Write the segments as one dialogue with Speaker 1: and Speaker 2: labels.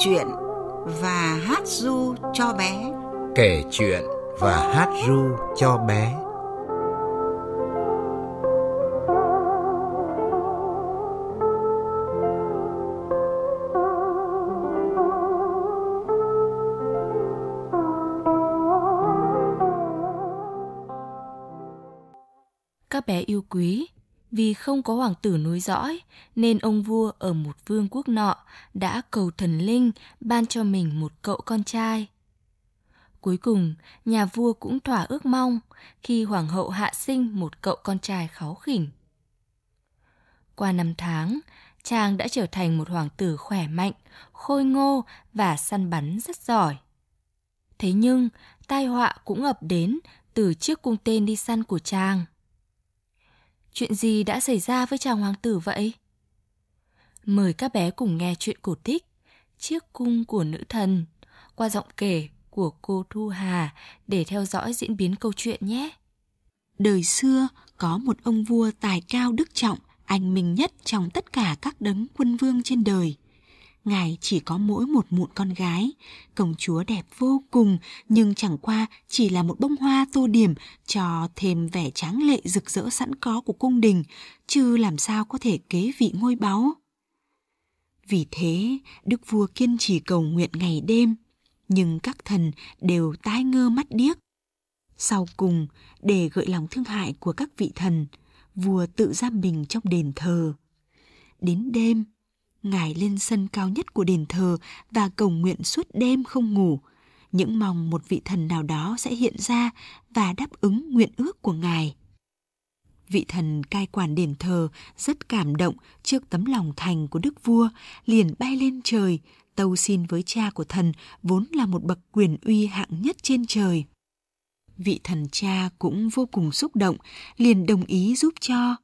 Speaker 1: chuyện và hát ru cho bé
Speaker 2: kể chuyện
Speaker 3: và hát ru cho bé
Speaker 4: các bé yêu quý vì không có hoàng tử núi dõi nên ông vua ở một vương quốc nọ đã cầu thần linh ban cho mình một cậu con trai. Cuối cùng, nhà vua cũng thỏa ước mong khi hoàng hậu hạ sinh một cậu con trai kháu khỉnh. Qua năm tháng, chàng đã trở thành một hoàng tử khỏe mạnh, khôi ngô và săn bắn rất giỏi. Thế nhưng, tai họa cũng ập đến từ chiếc cung tên đi săn của chàng chuyện gì đã xảy ra với chàng hoàng tử vậy? Mời các bé cùng nghe chuyện cổ tích Chiếc cung của nữ thần qua giọng kể của cô Thu Hà để theo dõi diễn biến câu chuyện nhé. Đời xưa có một ông vua tài
Speaker 5: cao đức trọng, anh minh nhất trong tất cả các đấng quân vương trên đời – ngài chỉ có mỗi một mụn con gái, công chúa đẹp vô cùng nhưng chẳng qua chỉ là một bông hoa tô điểm cho thêm vẻ tráng lệ rực rỡ sẵn có của cung đình, chứ làm sao có thể kế vị ngôi báu. Vì thế, đức vua kiên trì cầu nguyện ngày đêm, nhưng các thần đều tai ngơ mắt điếc. Sau cùng, để gợi lòng thương hại của các vị thần, vua tự giam mình trong đền thờ. Đến đêm, Ngài lên sân cao nhất của đền thờ và cầu nguyện suốt đêm không ngủ, những mong một vị thần nào đó sẽ hiện ra và đáp ứng nguyện ước của Ngài. Vị thần cai quản đền thờ rất cảm động trước tấm lòng thành của đức vua, liền bay lên trời, tâu xin với cha của thần vốn là một bậc quyền uy hạng nhất trên trời. Vị thần cha cũng vô cùng xúc động, liền đồng ý giúp cho.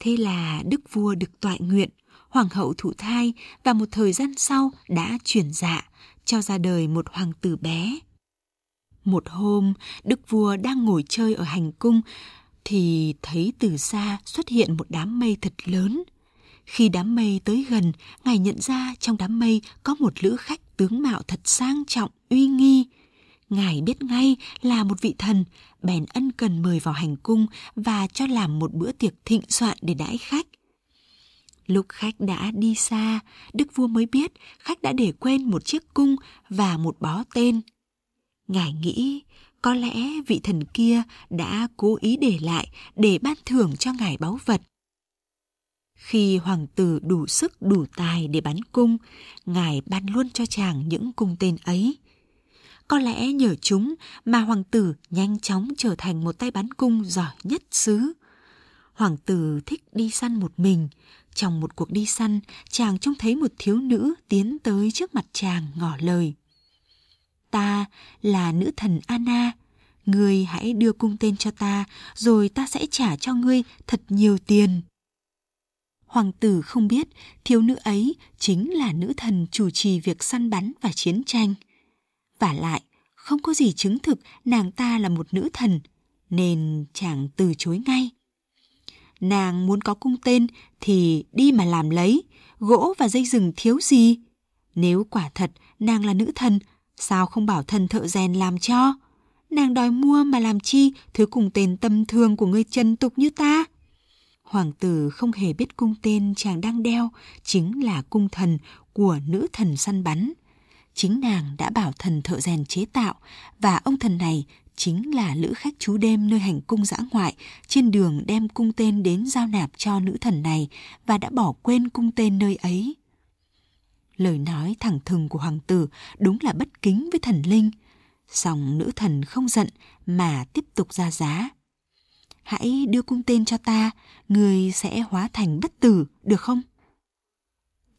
Speaker 5: Thế là đức vua được tọa nguyện, hoàng hậu thụ thai và một thời gian sau đã chuyển dạ, cho ra đời một hoàng tử bé. Một hôm, đức vua đang ngồi chơi ở hành cung thì thấy từ xa xuất hiện một đám mây thật lớn. Khi đám mây tới gần, ngài nhận ra trong đám mây có một lữ khách tướng mạo thật sang trọng, uy nghi. Ngài biết ngay là một vị thần, bèn ân cần mời vào hành cung và cho làm một bữa tiệc thịnh soạn để đãi khách – Lúc khách đã đi xa, đức vua mới biết khách đã để quên một chiếc cung và một bó tên. Ngài nghĩ có lẽ vị thần kia đã cố ý để lại để ban thưởng cho ngài báu vật. Khi hoàng tử đủ sức đủ tài để bắn cung, ngài ban luôn cho chàng những cung tên ấy. Có lẽ nhờ chúng mà hoàng tử nhanh chóng trở thành một tay bắn cung giỏi nhất xứ. Hoàng tử thích đi săn một mình, trong một cuộc đi săn, chàng trông thấy một thiếu nữ tiến tới trước mặt chàng ngỏ lời. Ta là nữ thần Anna, ngươi hãy đưa cung tên cho ta, rồi ta sẽ trả cho ngươi thật nhiều tiền. Hoàng tử không biết thiếu nữ ấy chính là nữ thần chủ trì việc săn bắn và chiến tranh. Và lại, không có gì chứng thực nàng ta là một nữ thần, nên chàng từ chối ngay nàng muốn có cung tên thì đi mà làm lấy, gỗ và dây rừng thiếu gì. Nếu quả thật nàng là nữ thần, sao không bảo thần thợ rèn làm cho? Nàng đòi mua mà làm chi thứ cung tên tâm thương của người chân tục như ta? Hoàng tử không hề biết cung tên chàng đang đeo chính là cung thần của nữ thần săn bắn. Chính nàng đã bảo thần thợ rèn chế tạo và ông thần này chính là lữ khách chú đêm nơi hành cung giã ngoại, trên đường đem cung tên đến giao nạp cho nữ thần này và đã bỏ quên cung tên nơi ấy. Lời nói thẳng thừng của hoàng tử đúng là bất kính với thần linh. Song nữ thần không giận mà tiếp tục ra giá. Hãy đưa cung tên cho ta, người sẽ hóa thành bất tử, được không?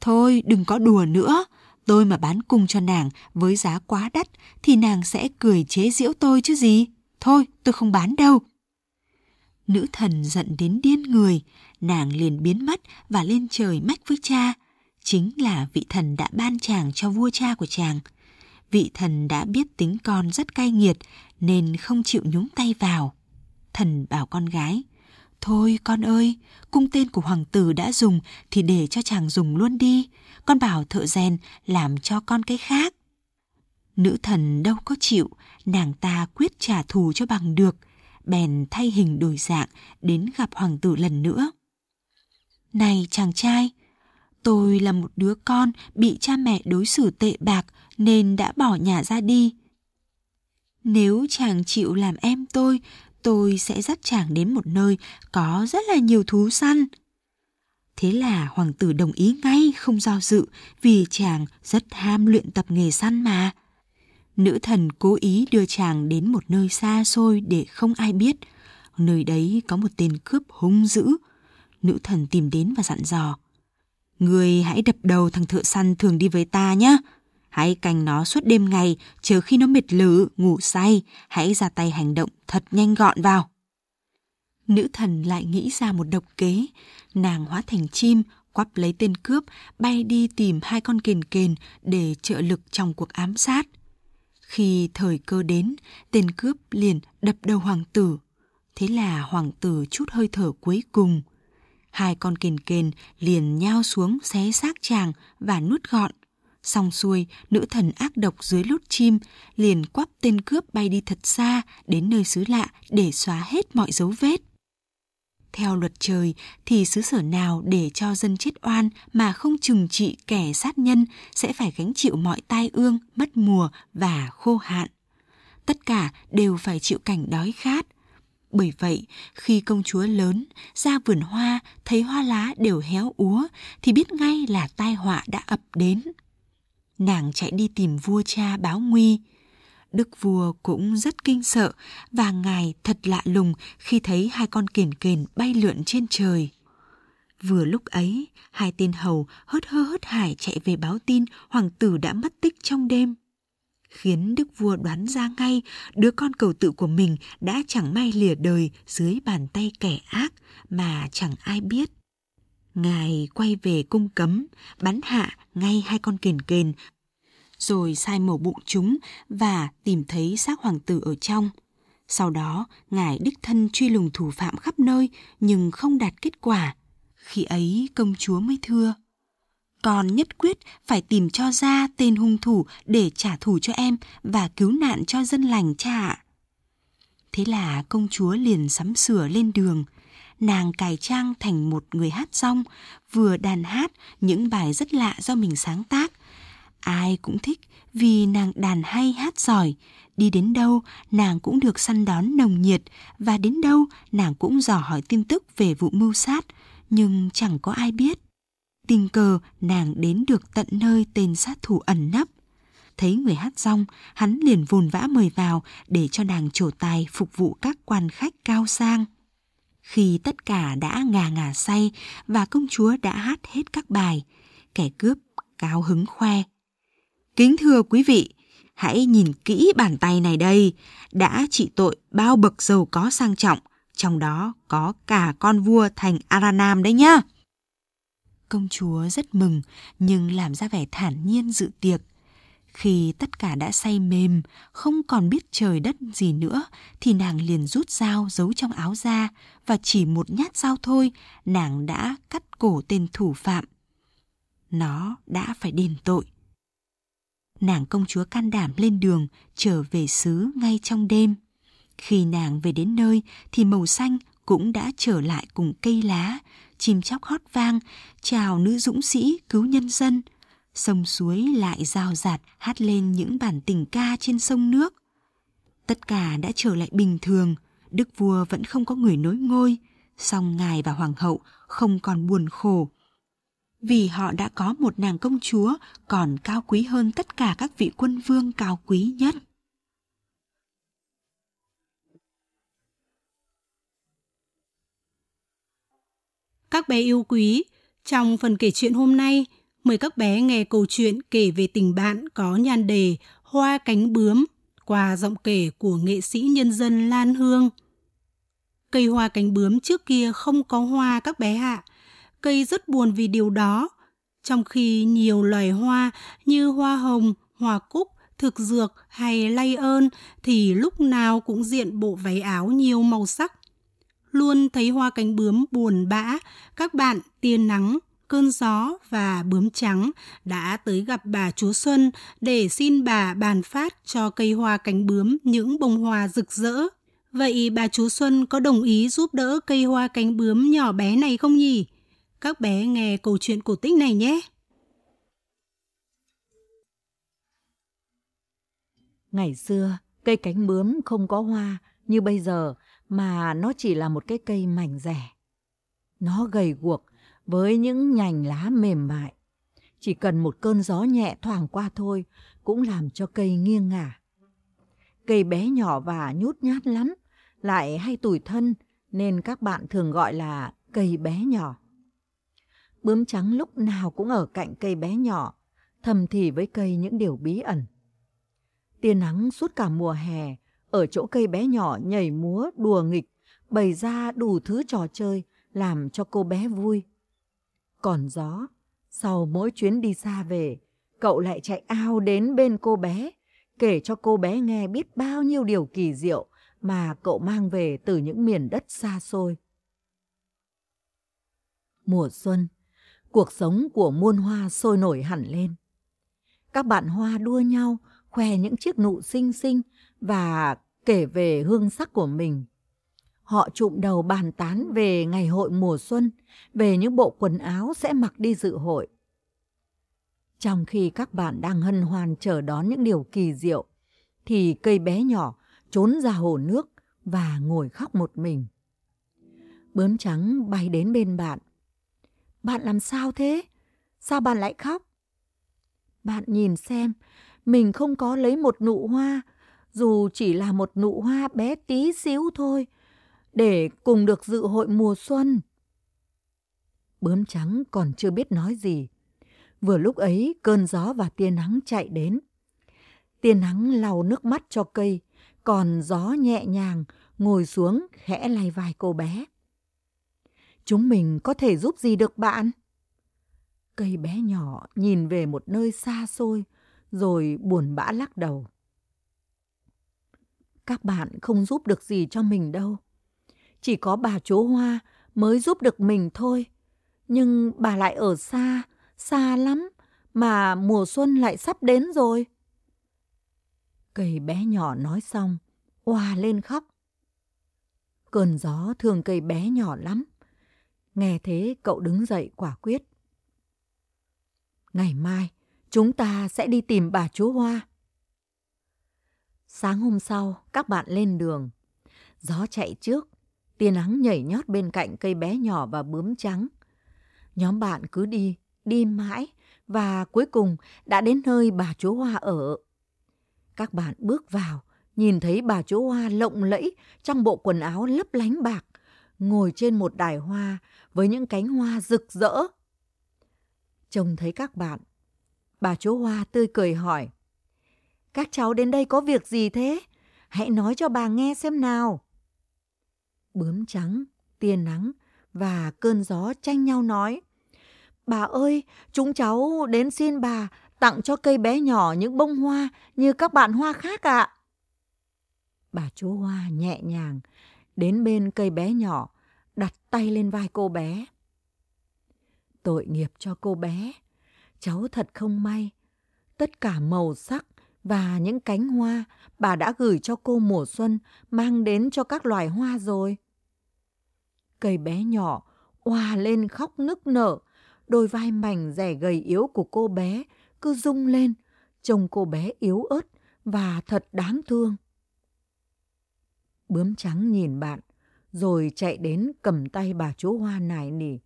Speaker 5: Thôi đừng có đùa nữa, tôi mà bán cung cho nàng với giá quá đắt thì nàng sẽ cười chế giễu tôi chứ gì. Thôi, tôi không bán đâu. Nữ thần giận đến điên người, nàng liền biến mất và lên trời mách với cha. Chính là vị thần đã ban chàng cho vua cha của chàng. Vị thần đã biết tính con rất cay nghiệt nên không chịu nhúng tay vào. Thần bảo con gái, Thôi con ơi, cung tên của hoàng tử đã dùng thì để cho chàng dùng luôn đi con bảo thợ rèn làm cho con cái khác. Nữ thần đâu có chịu, nàng ta quyết trả thù cho bằng được, bèn thay hình đổi dạng đến gặp hoàng tử lần nữa. Này chàng trai, tôi là một đứa con bị cha mẹ đối xử tệ bạc nên đã bỏ nhà ra đi. Nếu chàng chịu làm em tôi, tôi sẽ dắt chàng đến một nơi có rất là nhiều thú săn. Thế là hoàng tử đồng ý ngay không do dự vì chàng rất ham luyện tập nghề săn mà. Nữ thần cố ý đưa chàng đến một nơi xa xôi để không ai biết. Nơi đấy có một tên cướp hung dữ. Nữ thần tìm đến và dặn dò. Người hãy đập đầu thằng thợ săn thường đi với ta nhé. Hãy canh nó suốt đêm ngày, chờ khi nó mệt lử, ngủ say, hãy ra tay hành động thật nhanh gọn vào nữ thần lại nghĩ ra một độc kế. Nàng hóa thành chim, quắp lấy tên cướp, bay đi tìm hai con kền kền để trợ lực trong cuộc ám sát. Khi thời cơ đến, tên cướp liền đập đầu hoàng tử. Thế là hoàng tử chút hơi thở cuối cùng. Hai con kền kền liền nhao xuống xé xác chàng và nuốt gọn. Xong xuôi, nữ thần ác độc dưới lốt chim liền quắp tên cướp bay đi thật xa đến nơi xứ lạ để xóa hết mọi dấu vết. Theo luật trời thì xứ sở nào để cho dân chết oan mà không trừng trị kẻ sát nhân sẽ phải gánh chịu mọi tai ương, mất mùa và khô hạn. Tất cả đều phải chịu cảnh đói khát. Bởi vậy, khi công chúa lớn ra vườn hoa thấy hoa lá đều héo úa thì biết ngay là tai họa đã ập đến. Nàng chạy đi tìm vua cha báo nguy, Đức vua cũng rất kinh sợ và ngài thật lạ lùng khi thấy hai con kiền kền bay lượn trên trời. Vừa lúc ấy, hai tên hầu hớt hơ hớt hải chạy về báo tin hoàng tử đã mất tích trong đêm. Khiến đức vua đoán ra ngay đứa con cầu tự của mình đã chẳng may lìa đời dưới bàn tay kẻ ác mà chẳng ai biết. Ngài quay về cung cấm, bắn hạ ngay hai con kền kền rồi sai mổ bụng chúng và tìm thấy xác hoàng tử ở trong. Sau đó, ngài đích thân truy lùng thủ phạm khắp nơi nhưng không đạt kết quả. Khi ấy công chúa mới thưa. Con nhất quyết phải tìm cho ra tên hung thủ để trả thù cho em và cứu nạn cho dân lành cha Thế là công chúa liền sắm sửa lên đường. Nàng cài trang thành một người hát rong, vừa đàn hát những bài rất lạ do mình sáng tác, Ai cũng thích vì nàng đàn hay hát giỏi, đi đến đâu nàng cũng được săn đón nồng nhiệt và đến đâu nàng cũng dò hỏi tin tức về vụ mưu sát, nhưng chẳng có ai biết. Tình cờ nàng đến được tận nơi tên sát thủ ẩn nấp. Thấy người hát xong, hắn liền vồn vã mời vào để cho nàng trổ tài phục vụ các quan khách cao sang. Khi tất cả đã ngà ngà say và công chúa đã hát hết các bài, kẻ cướp cáo hứng khoe Kính thưa quý vị, hãy nhìn kỹ bàn tay này đây, đã trị tội bao bậc giàu có sang trọng, trong đó có cả con vua thành Aranam đấy nhá. Công chúa rất mừng nhưng làm ra vẻ thản nhiên dự tiệc. Khi tất cả đã say mềm, không còn biết trời đất gì nữa thì nàng liền rút dao giấu trong áo ra và chỉ một nhát dao thôi, nàng đã cắt cổ tên thủ phạm. Nó đã phải đền tội nàng công chúa can đảm lên đường trở về xứ ngay trong đêm. Khi nàng về đến nơi thì màu xanh cũng đã trở lại cùng cây lá, chim chóc hót vang, chào nữ dũng sĩ cứu nhân dân. Sông suối lại rào rạt hát lên những bản tình ca trên sông nước. Tất cả đã trở lại bình thường, đức vua vẫn không có người nối ngôi, song ngài và hoàng hậu không còn buồn khổ, vì họ đã có một nàng công chúa còn cao quý hơn tất cả các vị quân vương cao quý nhất.
Speaker 2: Các bé yêu quý, trong phần kể chuyện hôm nay, mời các bé nghe câu chuyện kể về tình bạn có nhan đề Hoa cánh bướm qua giọng kể của nghệ sĩ nhân dân Lan Hương. Cây hoa cánh bướm trước kia không có hoa các bé hạ. À cây rất buồn vì điều đó. Trong khi nhiều loài hoa như hoa hồng, hoa cúc, thực dược hay lay ơn thì lúc nào cũng diện bộ váy áo nhiều màu sắc. Luôn thấy hoa cánh bướm buồn bã, các bạn tia nắng, cơn gió và bướm trắng đã tới gặp bà chúa Xuân để xin bà bàn phát cho cây hoa cánh bướm những bông hoa rực rỡ. Vậy bà chúa Xuân có đồng ý giúp đỡ cây hoa cánh bướm nhỏ bé này không nhỉ? các bé nghe câu chuyện cổ tích này nhé. Ngày xưa, cây cánh bướm không có
Speaker 1: hoa như bây giờ mà nó chỉ là một cái cây mảnh rẻ. Nó gầy guộc với những nhành lá mềm mại. Chỉ cần một cơn gió nhẹ thoảng qua thôi cũng làm cho cây nghiêng ngả. Cây bé nhỏ và nhút nhát lắm, lại hay tủi thân nên các bạn thường gọi là cây bé nhỏ bướm trắng lúc nào cũng ở cạnh cây bé nhỏ, thầm thì với cây những điều bí ẩn. Tia nắng suốt cả mùa hè, ở chỗ cây bé nhỏ nhảy múa, đùa nghịch, bày ra đủ thứ trò chơi làm cho cô bé vui. Còn gió, sau mỗi chuyến đi xa về, cậu lại chạy ao đến bên cô bé, kể cho cô bé nghe biết bao nhiêu điều kỳ diệu mà cậu mang về từ những miền đất xa xôi. Mùa xuân, cuộc sống của muôn hoa sôi nổi hẳn lên. Các bạn hoa đua nhau, khoe những chiếc nụ xinh xinh và kể về hương sắc của mình. Họ trụm đầu bàn tán về ngày hội mùa xuân, về những bộ quần áo sẽ mặc đi dự hội. Trong khi các bạn đang hân hoan chờ đón những điều kỳ diệu, thì cây bé nhỏ trốn ra hồ nước và ngồi khóc một mình. Bướm trắng bay đến bên bạn, bạn làm sao thế? Sao bạn lại khóc? Bạn nhìn xem, mình không có lấy một nụ hoa, dù chỉ là một nụ hoa bé tí xíu thôi, để cùng được dự hội mùa xuân. Bướm trắng còn chưa biết nói gì. Vừa lúc ấy, cơn gió và tia nắng chạy đến. Tia nắng lau nước mắt cho cây, còn gió nhẹ nhàng ngồi xuống khẽ lay vai cô bé. Chúng mình có thể giúp gì được bạn? Cây bé nhỏ nhìn về một nơi xa xôi, rồi buồn bã lắc đầu. Các bạn không giúp được gì cho mình đâu. Chỉ có bà chú Hoa mới giúp được mình thôi. Nhưng bà lại ở xa, xa lắm, mà mùa xuân lại sắp đến rồi. Cây bé nhỏ nói xong, oà lên khóc. Cơn gió thường cây bé nhỏ lắm. Nghe thế cậu đứng dậy quả quyết. Ngày mai, chúng ta sẽ đi tìm bà chú Hoa. Sáng hôm sau, các bạn lên đường. Gió chạy trước, tia nắng nhảy nhót bên cạnh cây bé nhỏ và bướm trắng. Nhóm bạn cứ đi, đi mãi và cuối cùng đã đến nơi bà chú Hoa ở. Các bạn bước vào, nhìn thấy bà chú Hoa lộng lẫy trong bộ quần áo lấp lánh bạc, ngồi trên một đài hoa với những cánh hoa rực rỡ. Trông thấy các bạn, bà chú Hoa tươi cười hỏi. Các cháu đến đây có việc gì thế? Hãy nói cho bà nghe xem nào. Bướm trắng, tia nắng và cơn gió tranh nhau nói. Bà ơi, chúng cháu đến xin bà tặng cho cây bé nhỏ những bông hoa như các bạn hoa khác ạ. À. Bà chú Hoa nhẹ nhàng đến bên cây bé nhỏ đặt tay lên vai cô bé. Tội nghiệp cho cô bé, cháu thật không may. Tất cả màu sắc và những cánh hoa bà đã gửi cho cô mùa xuân mang đến cho các loài hoa rồi. Cây bé nhỏ oà lên khóc nức nở, đôi vai mảnh rẻ gầy yếu của cô bé cứ rung lên, trông cô bé yếu ớt và thật đáng thương. Bướm trắng nhìn bạn, rồi chạy đến cầm tay bà chú Hoa nài nỉ.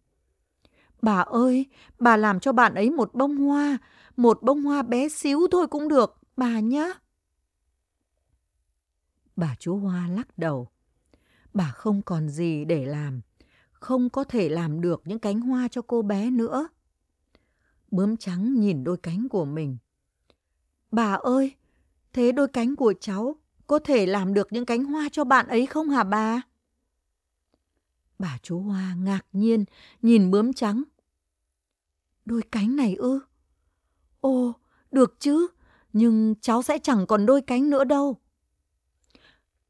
Speaker 1: Bà ơi, bà làm cho bạn ấy một bông hoa, một bông hoa bé xíu thôi cũng được, bà nhá. Bà chú Hoa lắc đầu. Bà không còn gì để làm, không có thể làm được những cánh hoa cho cô bé nữa. Bướm trắng nhìn đôi cánh của mình. Bà ơi, thế đôi cánh của cháu có thể làm được những cánh hoa cho bạn ấy không hả bà? Bà chú Hoa ngạc nhiên, nhìn bướm trắng. Đôi cánh này ư? Ồ, được chứ, nhưng cháu sẽ chẳng còn đôi cánh nữa đâu.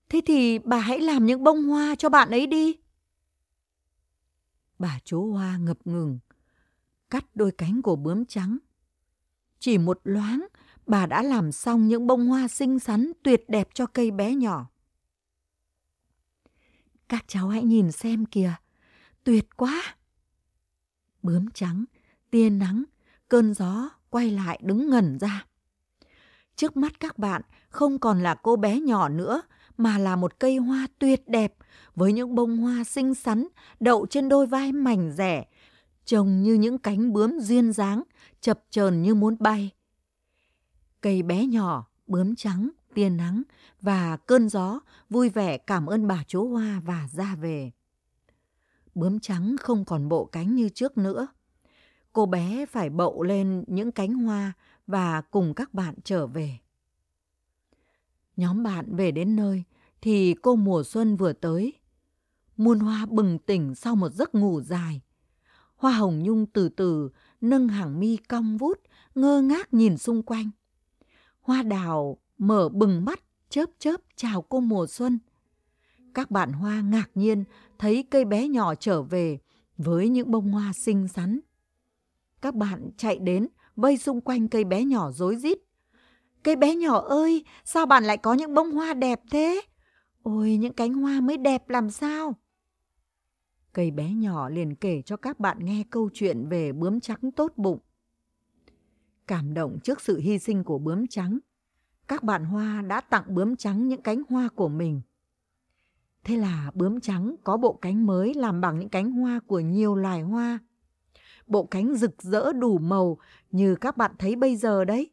Speaker 1: Thế thì bà hãy làm những bông hoa cho bạn ấy đi. Bà chú Hoa ngập ngừng, cắt đôi cánh của bướm trắng. Chỉ một loáng, bà đã làm xong những bông hoa xinh xắn tuyệt đẹp cho cây bé nhỏ. Các cháu hãy nhìn xem kìa, tuyệt quá. Bướm trắng, tia nắng, cơn gió quay lại đứng ngẩn ra. Trước mắt các bạn không còn là cô bé nhỏ nữa mà là một cây hoa tuyệt đẹp với những bông hoa xinh xắn đậu trên đôi vai mảnh rẻ, trông như những cánh bướm duyên dáng, chập chờn như muốn bay. Cây bé nhỏ, bướm trắng tia nắng và cơn gió vui vẻ cảm ơn bà chúa hoa và ra về. Bướm trắng không còn bộ cánh như trước nữa. Cô bé phải bậu lên những cánh hoa và cùng các bạn trở về. Nhóm bạn về đến nơi thì cô mùa xuân vừa tới. Muôn hoa bừng tỉnh sau một giấc ngủ dài. Hoa hồng nhung từ từ nâng hàng mi cong vút, ngơ ngác nhìn xung quanh. Hoa đào mở bừng mắt, chớp chớp chào cô mùa xuân. Các bạn hoa ngạc nhiên thấy cây bé nhỏ trở về với những bông hoa xinh xắn. Các bạn chạy đến, vây xung quanh cây bé nhỏ rối rít. Cây bé nhỏ ơi, sao bạn lại có những bông hoa đẹp thế? Ôi, những cánh hoa mới đẹp làm sao? Cây bé nhỏ liền kể cho các bạn nghe câu chuyện về bướm trắng tốt bụng. Cảm động trước sự hy sinh của bướm trắng, các bạn hoa đã tặng bướm trắng những cánh hoa của mình. Thế là bướm trắng có bộ cánh mới làm bằng những cánh hoa của nhiều loài hoa. Bộ cánh rực rỡ đủ màu như các bạn thấy bây giờ đấy.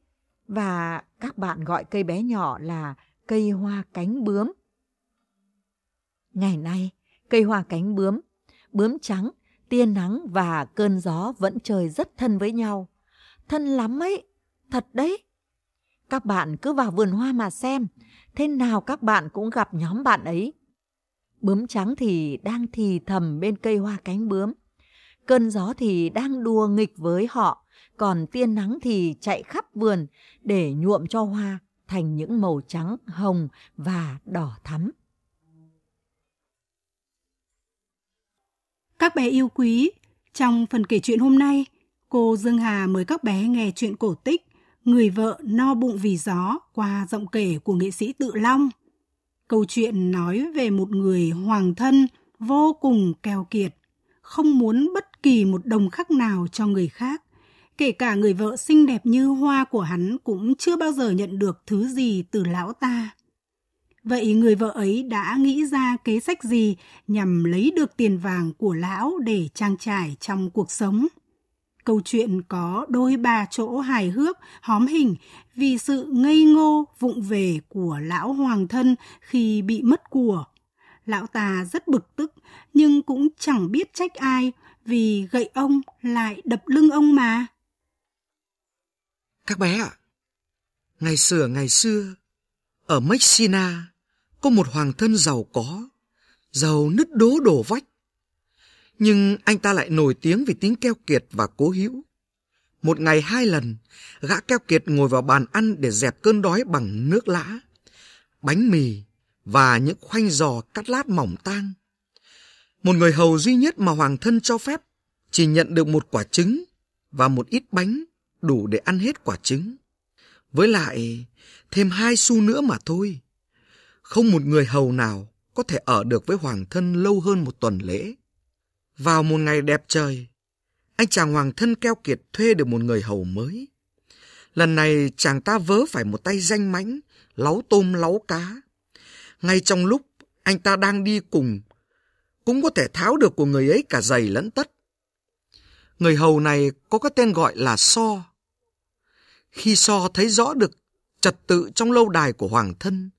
Speaker 1: Và các bạn gọi cây bé nhỏ là cây hoa cánh bướm. Ngày nay, cây hoa cánh bướm, bướm trắng, tia nắng và cơn gió vẫn trời rất thân với nhau. Thân lắm ấy, thật đấy. Các bạn cứ vào vườn hoa mà xem, thế nào các bạn cũng gặp nhóm bạn ấy. Bướm trắng thì đang thì thầm bên cây hoa cánh bướm. Cơn gió thì đang đùa nghịch với họ, còn tiên nắng thì chạy khắp vườn để nhuộm cho hoa thành những màu trắng, hồng và đỏ thắm.
Speaker 2: Các bé yêu quý, trong phần kể chuyện hôm nay, cô Dương Hà mời các bé nghe chuyện cổ tích Người vợ no bụng vì gió qua giọng kể của nghệ sĩ Tự Long. Câu chuyện nói về một người hoàng thân vô cùng keo kiệt, không muốn bất kỳ một đồng khắc nào cho người khác. Kể cả người vợ xinh đẹp như hoa của hắn cũng chưa bao giờ nhận được thứ gì từ lão ta. Vậy người vợ ấy đã nghĩ ra kế sách gì nhằm lấy được tiền vàng của lão để trang trải trong cuộc sống? Câu chuyện có đôi ba chỗ hài hước, hóm hình vì sự ngây ngô vụng về của lão hoàng thân khi bị mất của. Lão ta rất bực tức nhưng cũng chẳng biết trách ai vì gậy ông lại đập lưng ông mà.
Speaker 6: Các bé ạ, ngày xưa ngày xưa, ở Mexina có một hoàng thân giàu có, giàu nứt đố đổ vách nhưng anh ta lại nổi tiếng vì tiếng keo kiệt và cố hữu. Một ngày hai lần, gã keo kiệt ngồi vào bàn ăn để dẹp cơn đói bằng nước lã, bánh mì và những khoanh giò cắt lát mỏng tang. Một người hầu duy nhất mà hoàng thân cho phép chỉ nhận được một quả trứng và một ít bánh đủ để ăn hết quả trứng. Với lại, thêm hai xu nữa mà thôi. Không một người hầu nào có thể ở được với hoàng thân lâu hơn một tuần lễ. Vào một ngày đẹp trời, anh chàng hoàng thân keo kiệt thuê được một người hầu mới. Lần này chàng ta vớ phải một tay danh mãnh, láu tôm láu cá. Ngay trong lúc anh ta đang đi cùng, cũng có thể tháo được của người ấy cả giày lẫn tất. Người hầu này có cái tên gọi là So. Khi So thấy rõ được trật tự trong lâu đài của hoàng thân,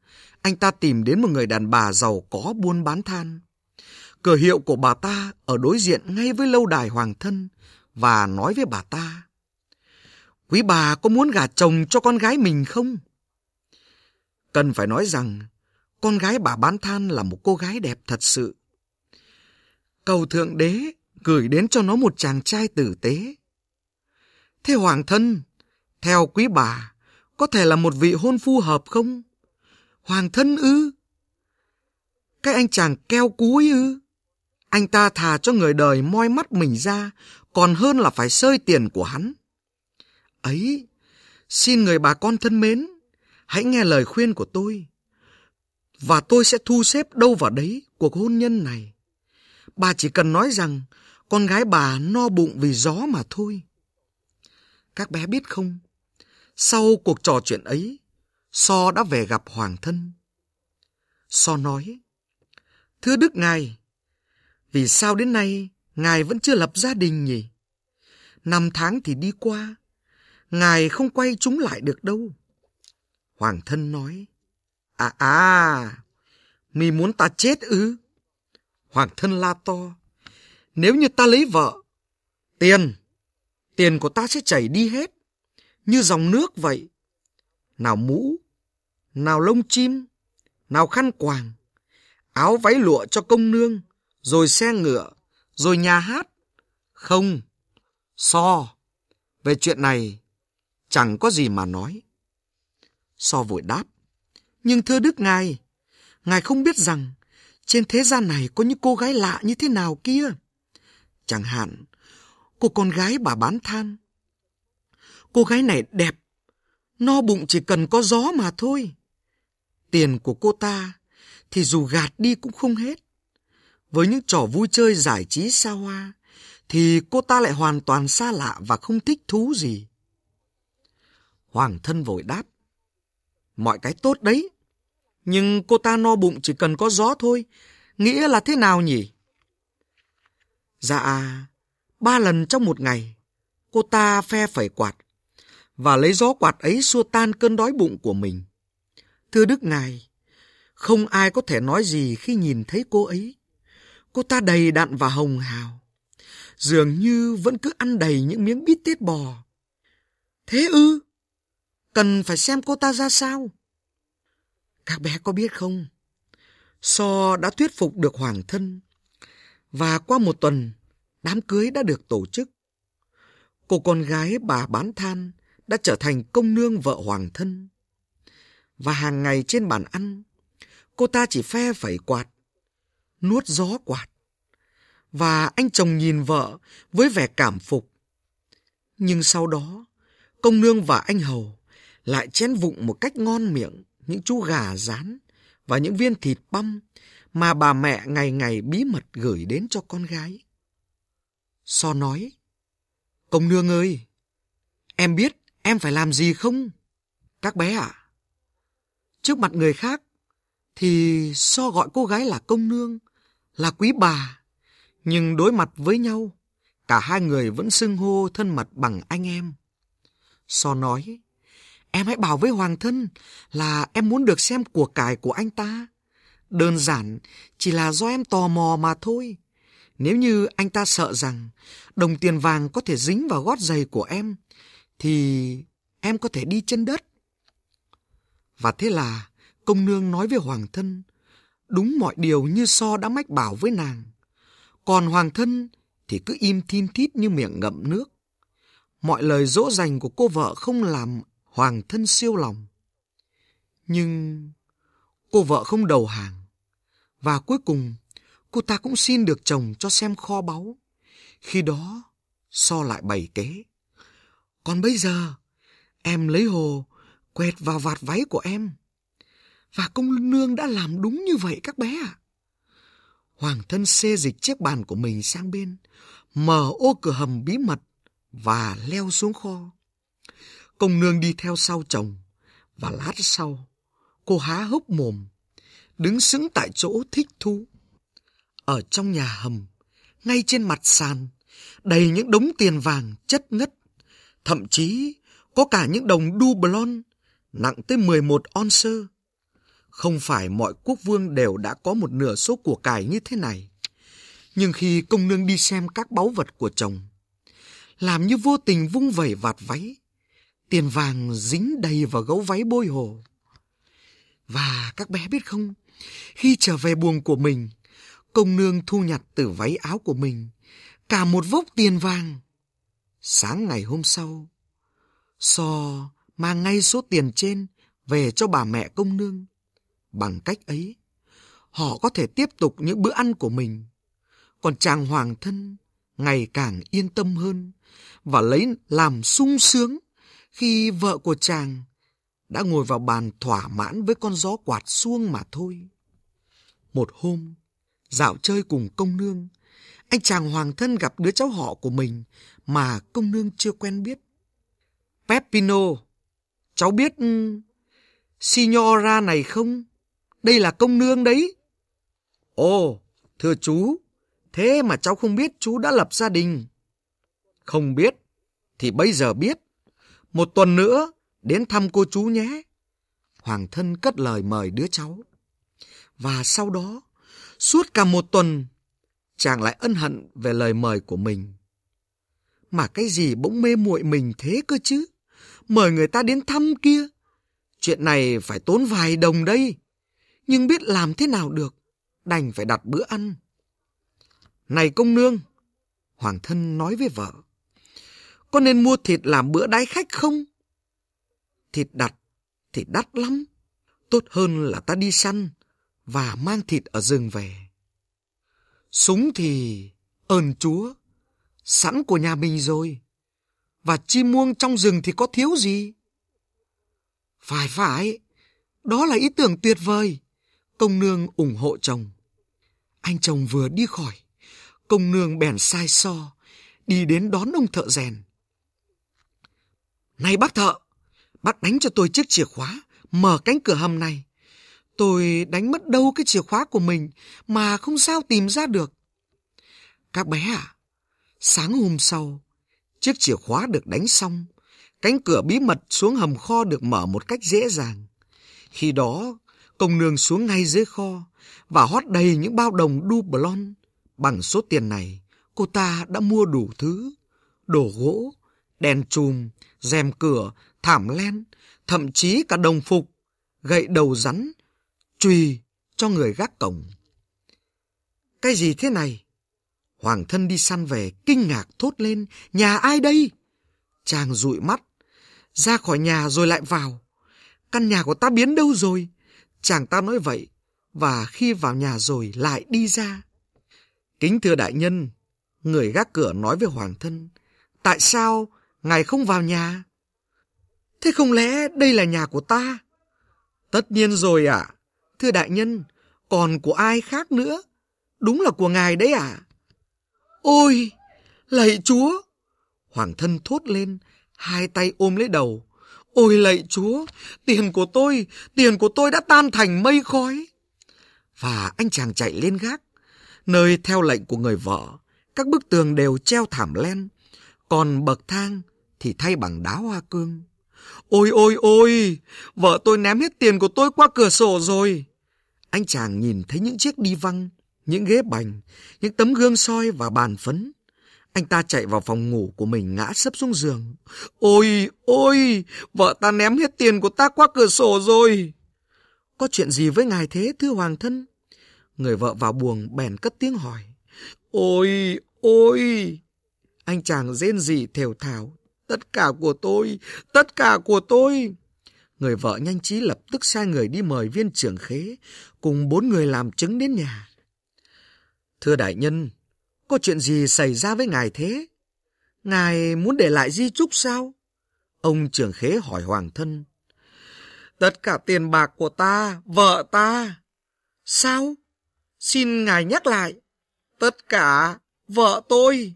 Speaker 6: anh ta tìm đến một người đàn bà giàu có buôn bán than. Cờ hiệu của bà ta ở đối diện ngay với lâu đài hoàng thân và nói với bà ta. Quý bà có muốn gả chồng cho con gái mình không? Cần phải nói rằng, con gái bà bán than là một cô gái đẹp thật sự. Cầu Thượng Đế gửi đến cho nó một chàng trai tử tế. Thế Hoàng thân, theo quý bà, có thể là một vị hôn phu hợp không? Hoàng thân ư? Cái anh chàng keo cúi ư? Anh ta thà cho người đời moi mắt mình ra, còn hơn là phải sơi tiền của hắn. Ấy, xin người bà con thân mến, hãy nghe lời khuyên của tôi. Và tôi sẽ thu xếp đâu vào đấy cuộc hôn nhân này. Bà chỉ cần nói rằng con gái bà no bụng vì gió mà thôi. Các bé biết không, sau cuộc trò chuyện ấy, So đã về gặp Hoàng thân. So nói, Thưa Đức Ngài, vì sao đến nay Ngài vẫn chưa lập gia đình nhỉ? Năm tháng thì đi qua, Ngài không quay chúng lại được đâu. Hoàng thân nói, À à, mi muốn ta chết ư? Hoàng thân la to, nếu như ta lấy vợ, tiền, tiền của ta sẽ chảy đi hết, như dòng nước vậy. Nào mũ, nào lông chim, nào khăn quàng, áo váy lụa cho công nương, rồi xe ngựa, rồi nhà hát. Không, so, về chuyện này chẳng có gì mà nói. So vội đáp, nhưng thưa Đức Ngài, Ngài không biết rằng trên thế gian này có những cô gái lạ như thế nào kia. Chẳng hạn, cô con gái bà bán than. Cô gái này đẹp, no bụng chỉ cần có gió mà thôi. Tiền của cô ta thì dù gạt đi cũng không hết với những trò vui chơi giải trí xa hoa, thì cô ta lại hoàn toàn xa lạ và không thích thú gì. Hoàng thân vội đáp. Mọi cái tốt đấy, nhưng cô ta no bụng chỉ cần có gió thôi, nghĩa là thế nào nhỉ? Dạ, ba lần trong một ngày, cô ta phe phẩy quạt, và lấy gió quạt ấy xua tan cơn đói bụng của mình. Thưa Đức Ngài, không ai có thể nói gì khi nhìn thấy cô ấy. Cô ta đầy đặn và hồng hào. Dường như vẫn cứ ăn đầy những miếng bít tết bò. Thế ư? Cần phải xem cô ta ra sao? Các bé có biết không? So đã thuyết phục được hoàng thân. Và qua một tuần, đám cưới đã được tổ chức. Cô con gái bà bán than đã trở thành công nương vợ hoàng thân. Và hàng ngày trên bàn ăn, cô ta chỉ phe phẩy quạt nuốt gió quạt. Và anh chồng nhìn vợ với vẻ cảm phục. Nhưng sau đó, công nương và anh hầu lại chén vụng một cách ngon miệng những chú gà rán và những viên thịt băm mà bà mẹ ngày ngày bí mật gửi đến cho con gái. So nói, Công nương ơi, em biết em phải làm gì không? Các bé ạ. À? Trước mặt người khác, thì So gọi cô gái là công nương, là quý bà. Nhưng đối mặt với nhau, cả hai người vẫn xưng hô thân mật bằng anh em. So nói, em hãy bảo với Hoàng thân là em muốn được xem của cải của anh ta. Đơn giản, chỉ là do em tò mò mà thôi. Nếu như anh ta sợ rằng đồng tiền vàng có thể dính vào gót giày của em, thì em có thể đi chân đất. Và thế là công nương nói với Hoàng thân, Đúng mọi điều như so đã mách bảo với nàng. Còn hoàng thân thì cứ im thin thít như miệng ngậm nước. Mọi lời dỗ dành của cô vợ không làm hoàng thân siêu lòng. Nhưng cô vợ không đầu hàng. Và cuối cùng, cô ta cũng xin được chồng cho xem kho báu. Khi đó, so lại bày kế. Còn bây giờ, em lấy hồ, quẹt vào vạt váy của em. Và công nương đã làm đúng như vậy các bé ạ. Hoàng thân xê dịch chiếc bàn của mình sang bên, mở ô cửa hầm bí mật và leo xuống kho. Công nương đi theo sau chồng và lát sau, cô há hốc mồm, đứng sững tại chỗ thích thú. Ở trong nhà hầm, ngay trên mặt sàn, đầy những đống tiền vàng chất ngất, thậm chí có cả những đồng đu blon nặng tới 11 once không phải mọi quốc vương đều đã có một nửa số của cải như thế này. Nhưng khi công nương đi xem các báu vật của chồng, làm như vô tình vung vẩy vạt váy, tiền vàng dính đầy vào gấu váy bôi hồ. Và các bé biết không, khi trở về buồng của mình, công nương thu nhặt từ váy áo của mình cả một vốc tiền vàng. Sáng ngày hôm sau, So mang ngay số tiền trên về cho bà mẹ công nương Bằng cách ấy, họ có thể tiếp tục những bữa ăn của mình. Còn chàng hoàng thân ngày càng yên tâm hơn và lấy làm sung sướng khi vợ của chàng đã ngồi vào bàn thỏa mãn với con gió quạt suông mà thôi. Một hôm, dạo chơi cùng công nương, anh chàng hoàng thân gặp đứa cháu họ của mình mà công nương chưa quen biết. Peppino, cháu biết ừ, Signora này không? đây là công nương đấy. Ồ, thưa chú, thế mà cháu không biết chú đã lập gia đình. Không biết, thì bây giờ biết. Một tuần nữa, đến thăm cô chú nhé. Hoàng thân cất lời mời đứa cháu. Và sau đó, suốt cả một tuần, chàng lại ân hận về lời mời của mình. Mà cái gì bỗng mê muội mình thế cơ chứ? Mời người ta đến thăm kia. Chuyện này phải tốn vài đồng đây nhưng biết làm thế nào được, đành phải đặt bữa ăn. Này công nương, Hoàng thân nói với vợ, có nên mua thịt làm bữa đái khách không? Thịt đặt thì đắt lắm, tốt hơn là ta đi săn và mang thịt ở rừng về. Súng thì ơn chúa, sẵn của nhà mình rồi, và chim muông trong rừng thì có thiếu gì? Phải phải, đó là ý tưởng tuyệt vời. Công nương ủng hộ chồng. Anh chồng vừa đi khỏi, công nương bèn sai so, đi đến đón ông thợ rèn. Này bác thợ, bác đánh cho tôi chiếc chìa khóa, mở cánh cửa hầm này. Tôi đánh mất đâu cái chìa khóa của mình mà không sao tìm ra được. Các bé à, sáng hôm sau, chiếc chìa khóa được đánh xong, cánh cửa bí mật xuống hầm kho được mở một cách dễ dàng. Khi đó, Công nương xuống ngay dưới kho và hót đầy những bao đồng đu blon. Bằng số tiền này, cô ta đã mua đủ thứ. Đồ gỗ, đèn chùm, rèm cửa, thảm len, thậm chí cả đồng phục, gậy đầu rắn, chùy cho người gác cổng. Cái gì thế này? Hoàng thân đi săn về, kinh ngạc thốt lên, nhà ai đây? Chàng dụi mắt, ra khỏi nhà rồi lại vào. Căn nhà của ta biến đâu rồi? Chàng ta nói vậy, và khi vào nhà rồi lại đi ra. Kính thưa đại nhân, người gác cửa nói với hoàng thân, tại sao ngài không vào nhà? Thế không lẽ đây là nhà của ta? Tất nhiên rồi ạ, à. thưa đại nhân, còn của ai khác nữa? Đúng là của ngài đấy ạ. À? Ôi, lạy chúa! Hoàng thân thốt lên, hai tay ôm lấy đầu, Ôi lạy Chúa, tiền của tôi, tiền của tôi đã tan thành mây khói. Và anh chàng chạy lên gác, nơi theo lệnh của người vợ, các bức tường đều treo thảm len, còn bậc thang thì thay bằng đá hoa cương. Ôi ôi ôi, vợ tôi ném hết tiền của tôi qua cửa sổ rồi. Anh chàng nhìn thấy những chiếc đi văng, những ghế bành, những tấm gương soi và bàn phấn. Anh ta chạy vào phòng ngủ của mình ngã sấp xuống giường. Ôi, ôi, vợ ta ném hết tiền của ta qua cửa sổ rồi. Có chuyện gì với ngài thế, thưa hoàng thân? Người vợ vào buồng bèn cất tiếng hỏi. Ôi, ôi. Anh chàng rên rỉ thều thào. Tất cả của tôi, tất cả của tôi. Người vợ nhanh trí lập tức sai người đi mời viên trưởng khế cùng bốn người làm chứng đến nhà. Thưa đại nhân, có chuyện gì xảy ra với ngài thế? Ngài muốn để lại di trúc sao? Ông trưởng khế hỏi hoàng thân. Tất cả tiền bạc của ta, vợ ta. Sao? Xin ngài nhắc lại. Tất cả vợ tôi.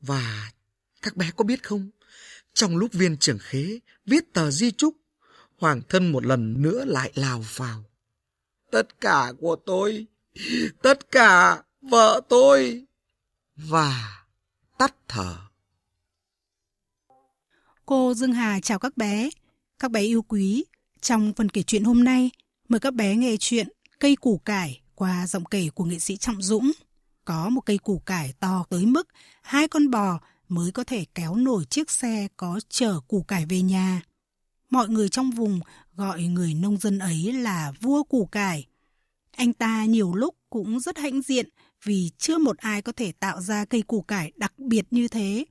Speaker 6: Và các bé có biết không? Trong lúc viên trưởng khế viết tờ di trúc, hoàng thân một lần nữa lại lao vào. Tất cả của tôi, tất cả vợ tôi và tắt thở.
Speaker 2: Cô Dương Hà chào các bé, các bé yêu quý. Trong phần kể chuyện hôm nay, mời các bé nghe chuyện Cây củ cải qua giọng kể của nghệ sĩ Trọng Dũng. Có một cây củ cải to tới mức hai con bò mới có thể kéo nổi chiếc xe có chở củ cải về nhà. Mọi người trong vùng gọi người nông dân ấy là vua củ cải. Anh ta nhiều lúc cũng rất hãnh diện vì chưa một ai có thể tạo ra cây củ cải đặc biệt như thế.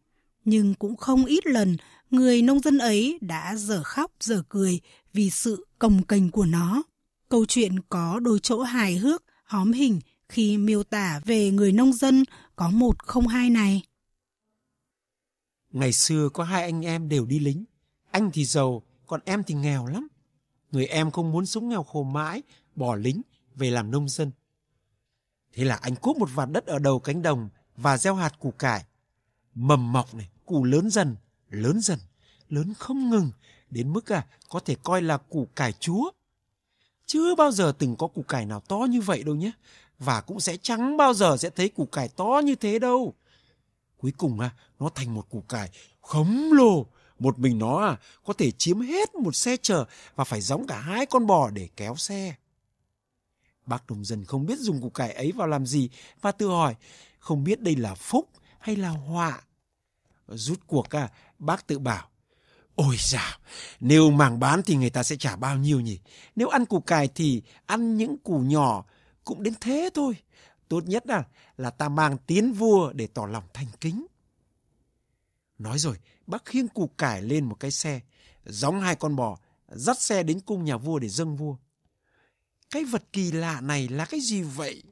Speaker 2: Nhưng cũng không ít lần người nông dân ấy đã dở khóc dở cười vì sự cồng kềnh của nó. Câu chuyện có đôi chỗ hài hước, hóm hình khi miêu tả về người nông dân có một không hai này.
Speaker 7: Ngày xưa có hai anh em đều đi lính. Anh thì giàu, còn em thì nghèo lắm. Người em không muốn sống nghèo khổ mãi, bỏ lính, về làm nông dân. Thế là anh cuốc một vạt đất ở đầu cánh đồng và gieo hạt củ cải. Mầm mọc này, củ lớn dần, lớn dần, lớn không ngừng, đến mức à, có thể coi là củ cải chúa. Chưa bao giờ từng có củ cải nào to như vậy đâu nhé. Và cũng sẽ chẳng bao giờ sẽ thấy củ cải to như thế đâu. Cuối cùng à, nó thành một củ cải khổng lồ. Một mình nó à, có thể chiếm hết một xe chở và phải giống cả hai con bò để kéo xe. Bác nông dân không biết dùng củ cải ấy vào làm gì và tự hỏi không biết đây là phúc hay là họa. Rút cuộc à, bác tự bảo Ôi dào, nếu màng bán thì người ta sẽ trả bao nhiêu nhỉ? Nếu ăn củ cải thì ăn những củ nhỏ cũng đến thế thôi. Tốt nhất là, là ta mang tiến vua để tỏ lòng thành kính. Nói rồi, bác khiêng củ cải lên một cái xe, gióng hai con bò, dắt xe đến cung nhà vua để dâng vua cái vật kỳ lạ này là cái gì vậy?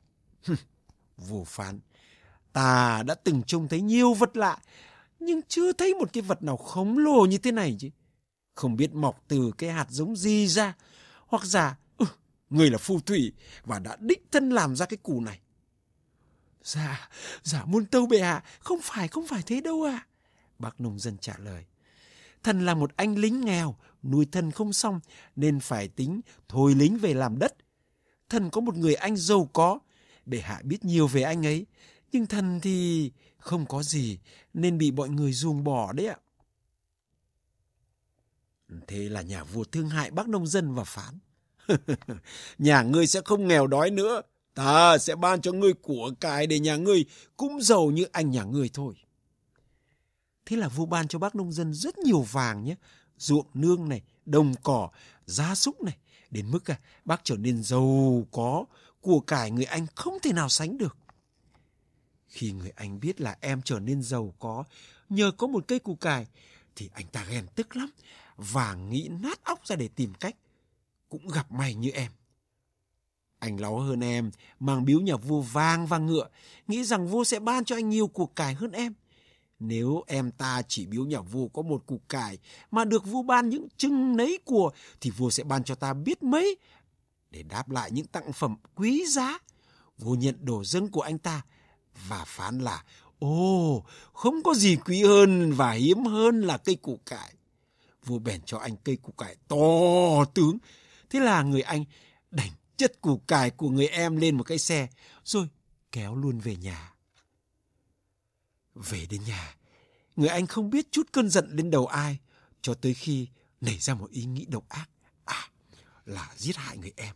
Speaker 7: Vô phán, ta đã từng trông thấy nhiều vật lạ, nhưng chưa thấy một cái vật nào khổng lồ như thế này chứ. Không biết mọc từ cái hạt giống gì ra, hoặc giả ừ, người là phù thủy và đã đích thân làm ra cái củ này. Dạ, dạ muôn tâu bệ hạ, không phải, không phải thế đâu ạ. À. Bác nông dân trả lời. Thần là một anh lính nghèo, nuôi thân không xong nên phải tính thôi lính về làm đất thần có một người anh giàu có. Bệ hạ biết nhiều về anh ấy, nhưng thần thì không có gì nên bị mọi người ruồng bỏ đấy ạ. Thế là nhà vua thương hại bác nông dân và phán. nhà ngươi sẽ không nghèo đói nữa. Ta sẽ ban cho ngươi của cải để nhà ngươi cũng giàu như anh nhà ngươi thôi. Thế là vua ban cho bác nông dân rất nhiều vàng nhé. Ruộng nương này, đồng cỏ, gia súc này, đến mức à, bác trở nên giàu có, của cải người anh không thể nào sánh được. Khi người anh biết là em trở nên giàu có nhờ có một cây củ cải thì anh ta ghen tức lắm và nghĩ nát óc ra để tìm cách cũng gặp may như em. Anh láo hơn em, mang biếu nhà vua vàng và ngựa, nghĩ rằng vua sẽ ban cho anh nhiều củ cải hơn em. Nếu em ta chỉ biếu nhà vua có một củ cải mà được vua ban những chưng nấy của thì vua sẽ ban cho ta biết mấy để đáp lại những tặng phẩm quý giá. Vua nhận đồ dâng của anh ta và phán là Ồ, không có gì quý hơn và hiếm hơn là cây củ cải. Vua bèn cho anh cây củ cải to tướng. Thế là người anh đành chất củ cải của người em lên một cái xe rồi kéo luôn về nhà. Về đến nhà, người anh không biết chút cơn giận lên đầu ai cho tới khi nảy ra một ý nghĩ độc ác. À, là giết hại người em.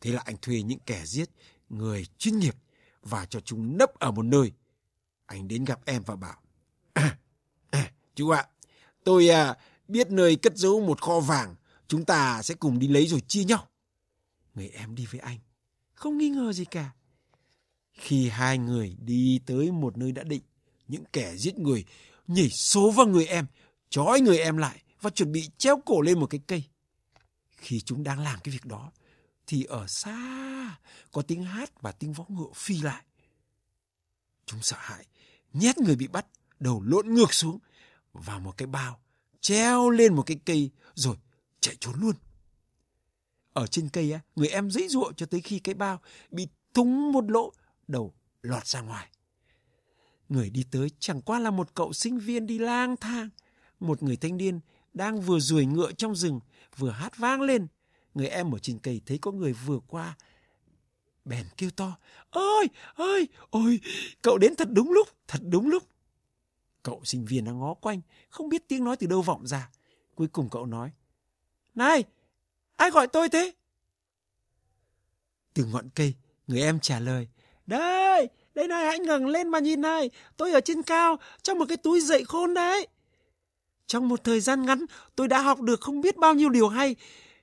Speaker 7: Thế là anh thuê những kẻ giết người chuyên nghiệp và cho chúng nấp ở một nơi. Anh đến gặp em và bảo, chú ạ, à, tôi à, biết nơi cất giấu một kho vàng, chúng ta sẽ cùng đi lấy rồi chia nhau. Người em đi với anh, không nghi ngờ gì cả. Khi hai người đi tới một nơi đã định, những kẻ giết người nhảy số vào người em, trói người em lại và chuẩn bị treo cổ lên một cái cây. Khi chúng đang làm cái việc đó, thì ở xa có tiếng hát và tiếng vó ngựa phi lại. Chúng sợ hãi, nhét người bị bắt, đầu lộn ngược xuống vào một cái bao, treo lên một cái cây rồi chạy trốn luôn. Ở trên cây á, người em dãy ruộng cho tới khi cái bao bị thúng một lỗ, đầu lọt ra ngoài. Người đi tới chẳng qua là một cậu sinh viên đi lang thang. Một người thanh niên đang vừa rùi ngựa trong rừng, vừa hát vang lên. Người em ở trên cây thấy có người vừa qua. Bèn kêu to, ơi, ơi, ôi, cậu đến thật đúng lúc, thật đúng lúc. Cậu sinh viên đang ngó quanh, không biết tiếng nói từ đâu vọng ra. Cuối cùng cậu nói, này, ai gọi tôi thế? Từ ngọn cây, người em trả lời, đây, đây này, hãy ngẩng lên mà nhìn này, tôi ở trên cao, trong một cái túi dậy khôn đấy. Trong một thời gian ngắn, tôi đã học được không biết bao nhiêu điều hay.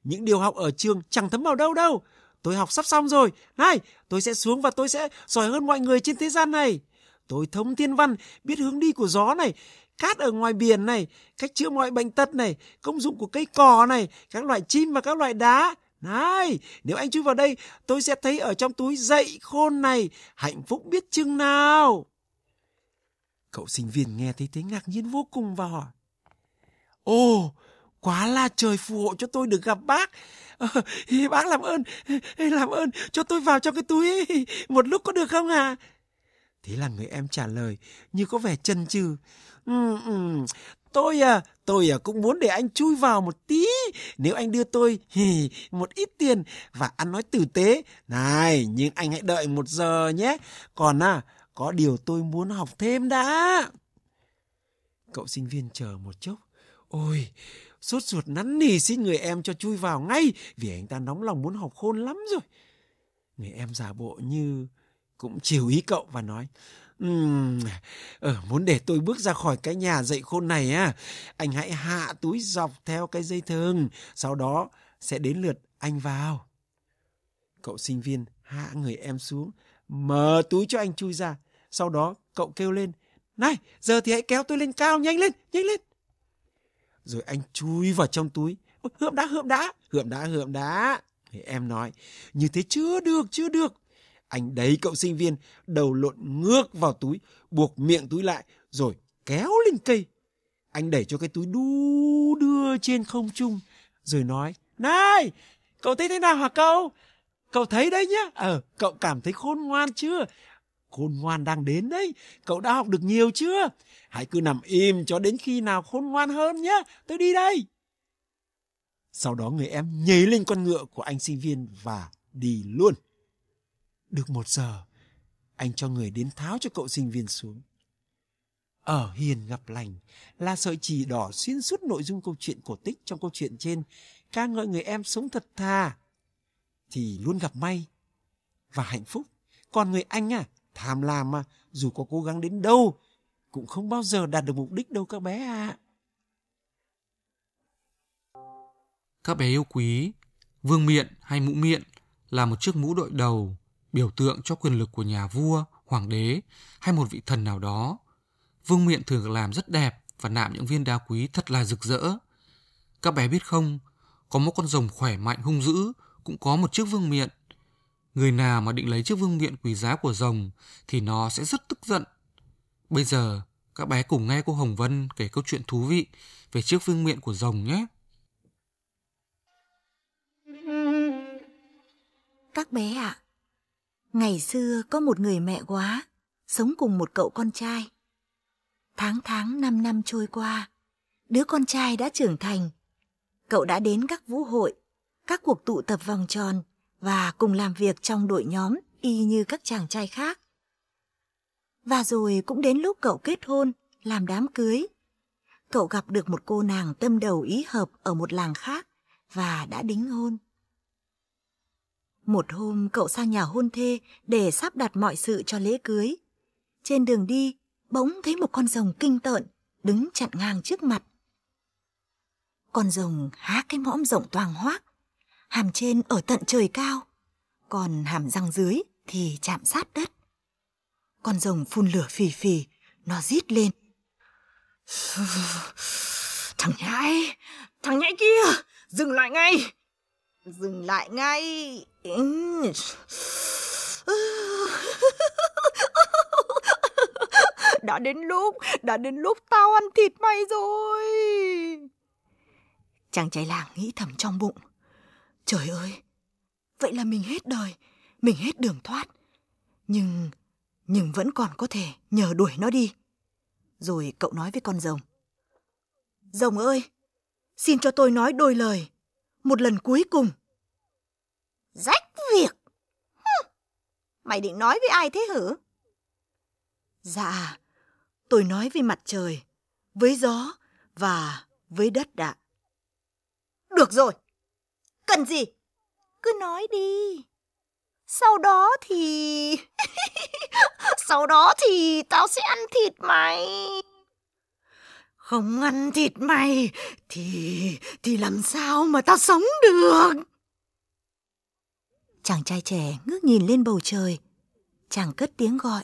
Speaker 7: Những điều học ở trường chẳng thấm vào đâu đâu. Tôi học sắp xong rồi. Này, tôi sẽ xuống và tôi sẽ giỏi hơn mọi người trên thế gian này. Tôi thông thiên văn, biết hướng đi của gió này, cát ở ngoài biển này, cách chữa mọi bệnh tật này, công dụng của cây cỏ này, các loại chim và các loại đá. Này, nếu anh chui vào đây, tôi sẽ thấy ở trong túi dậy khôn này, hạnh phúc biết chừng nào. Cậu sinh viên nghe thấy thế ngạc nhiên vô cùng và hỏi. Ồ, quá là trời phù hộ cho tôi được gặp bác. À, bác làm ơn, làm ơn, cho tôi vào trong cái túi một lúc có được không à? Thế là người em trả lời, như có vẻ chần chừ. ừ, ừ Tôi à, tôi à cũng muốn để anh chui vào một tí, nếu anh đưa tôi hì, một ít tiền và ăn nói tử tế. Này, nhưng anh hãy đợi một giờ nhé. Còn à, có điều tôi muốn học thêm đã. Cậu sinh viên chờ một chốc. Ôi, sốt ruột nắn nỉ xin người em cho chui vào ngay vì anh ta nóng lòng muốn học khôn lắm rồi. Người em giả bộ như cũng chiều ý cậu và nói ừ, muốn để tôi bước ra khỏi cái nhà dậy khôn này á, anh hãy hạ túi dọc theo cái dây thừng, sau đó sẽ đến lượt anh vào. Cậu sinh viên hạ người em xuống, mở túi cho anh chui ra, sau đó cậu kêu lên, này, giờ thì hãy kéo tôi lên cao, nhanh lên, nhanh lên. Rồi anh chui vào trong túi, Ôi, hượm đã, hượm đã, hượm đã, hượm đã. Thì em nói, như thế chưa được, chưa được. Anh đấy cậu sinh viên đầu lộn ngước vào túi, buộc miệng túi lại rồi kéo lên cây. Anh đẩy cho cái túi đu đưa trên không trung rồi nói: "Này, cậu thấy thế nào hả cậu? Cậu thấy đấy nhá. Ờ, cậu cảm thấy khôn ngoan chưa? Khôn ngoan đang đến đấy. Cậu đã học được nhiều chưa? Hãy cứ nằm im cho đến khi nào khôn ngoan hơn nhá. Tôi đi đây." Sau đó người em nhảy lên con ngựa của anh sinh viên và đi luôn. Được một giờ, anh cho người đến tháo cho cậu sinh viên xuống. Ở hiền gặp lành là sợi chỉ đỏ xuyên suốt nội dung câu chuyện cổ tích trong câu chuyện trên ca ngợi người em sống thật thà thì luôn gặp may và hạnh phúc. Còn người anh à, tham làm mà dù có cố gắng đến đâu cũng không bao giờ đạt được mục đích đâu các bé ạ. À. Các
Speaker 3: bé yêu quý, vương miện hay mũ miện là một chiếc mũ đội đầu biểu tượng cho quyền lực của nhà vua, hoàng đế hay một vị thần nào đó. Vương miện thường làm rất đẹp và nạm những viên đá quý thật là rực rỡ. Các bé biết không, có một con rồng khỏe mạnh hung dữ cũng có một chiếc vương miện. Người nào mà định lấy chiếc vương miện quý giá của rồng thì nó sẽ rất tức giận. Bây giờ, các bé cùng nghe cô Hồng Vân kể câu chuyện thú vị về chiếc vương miện của rồng nhé.
Speaker 8: Các bé ạ, à, Ngày
Speaker 9: xưa có một người mẹ quá, sống cùng một cậu con trai. Tháng tháng năm năm trôi qua, đứa con trai đã trưởng thành. Cậu đã đến các vũ hội, các cuộc tụ tập vòng tròn và cùng làm việc trong đội nhóm y như các chàng trai khác. Và rồi cũng đến lúc cậu kết hôn, làm đám cưới. Cậu gặp được một cô nàng tâm đầu ý hợp ở một làng khác và đã đính hôn. Một hôm cậu sang nhà hôn thê để sắp đặt mọi sự cho lễ cưới. Trên đường đi, bỗng thấy một con rồng kinh tợn đứng chặn ngang trước mặt. Con rồng há cái mõm rộng toang hoác, hàm trên ở tận trời cao, còn hàm răng dưới thì chạm sát đất. Con rồng phun lửa phì phì, nó rít lên. Thằng nhãi, thằng nhãi kia, dừng lại ngay, dừng lại ngay. đã đến lúc, đã đến lúc tao ăn
Speaker 8: thịt mày rồi.
Speaker 9: Chàng trai làng nghĩ thầm trong bụng. Trời ơi, vậy là mình hết đời, mình hết đường thoát. Nhưng, nhưng vẫn còn có thể nhờ đuổi nó đi. Rồi cậu nói với con rồng. Rồng ơi, xin cho tôi nói đôi lời một lần cuối cùng. Rách việc! Mày định nói với ai thế hử? Dạ, tôi nói với mặt trời, với gió và với đất ạ. Được rồi, cần gì? Cứ nói đi. Sau đó thì... Sau đó thì tao sẽ ăn thịt mày. Không ăn thịt mày thì thì làm sao mà ta sống được? Chàng trai trẻ ngước nhìn lên bầu trời, chàng cất tiếng gọi.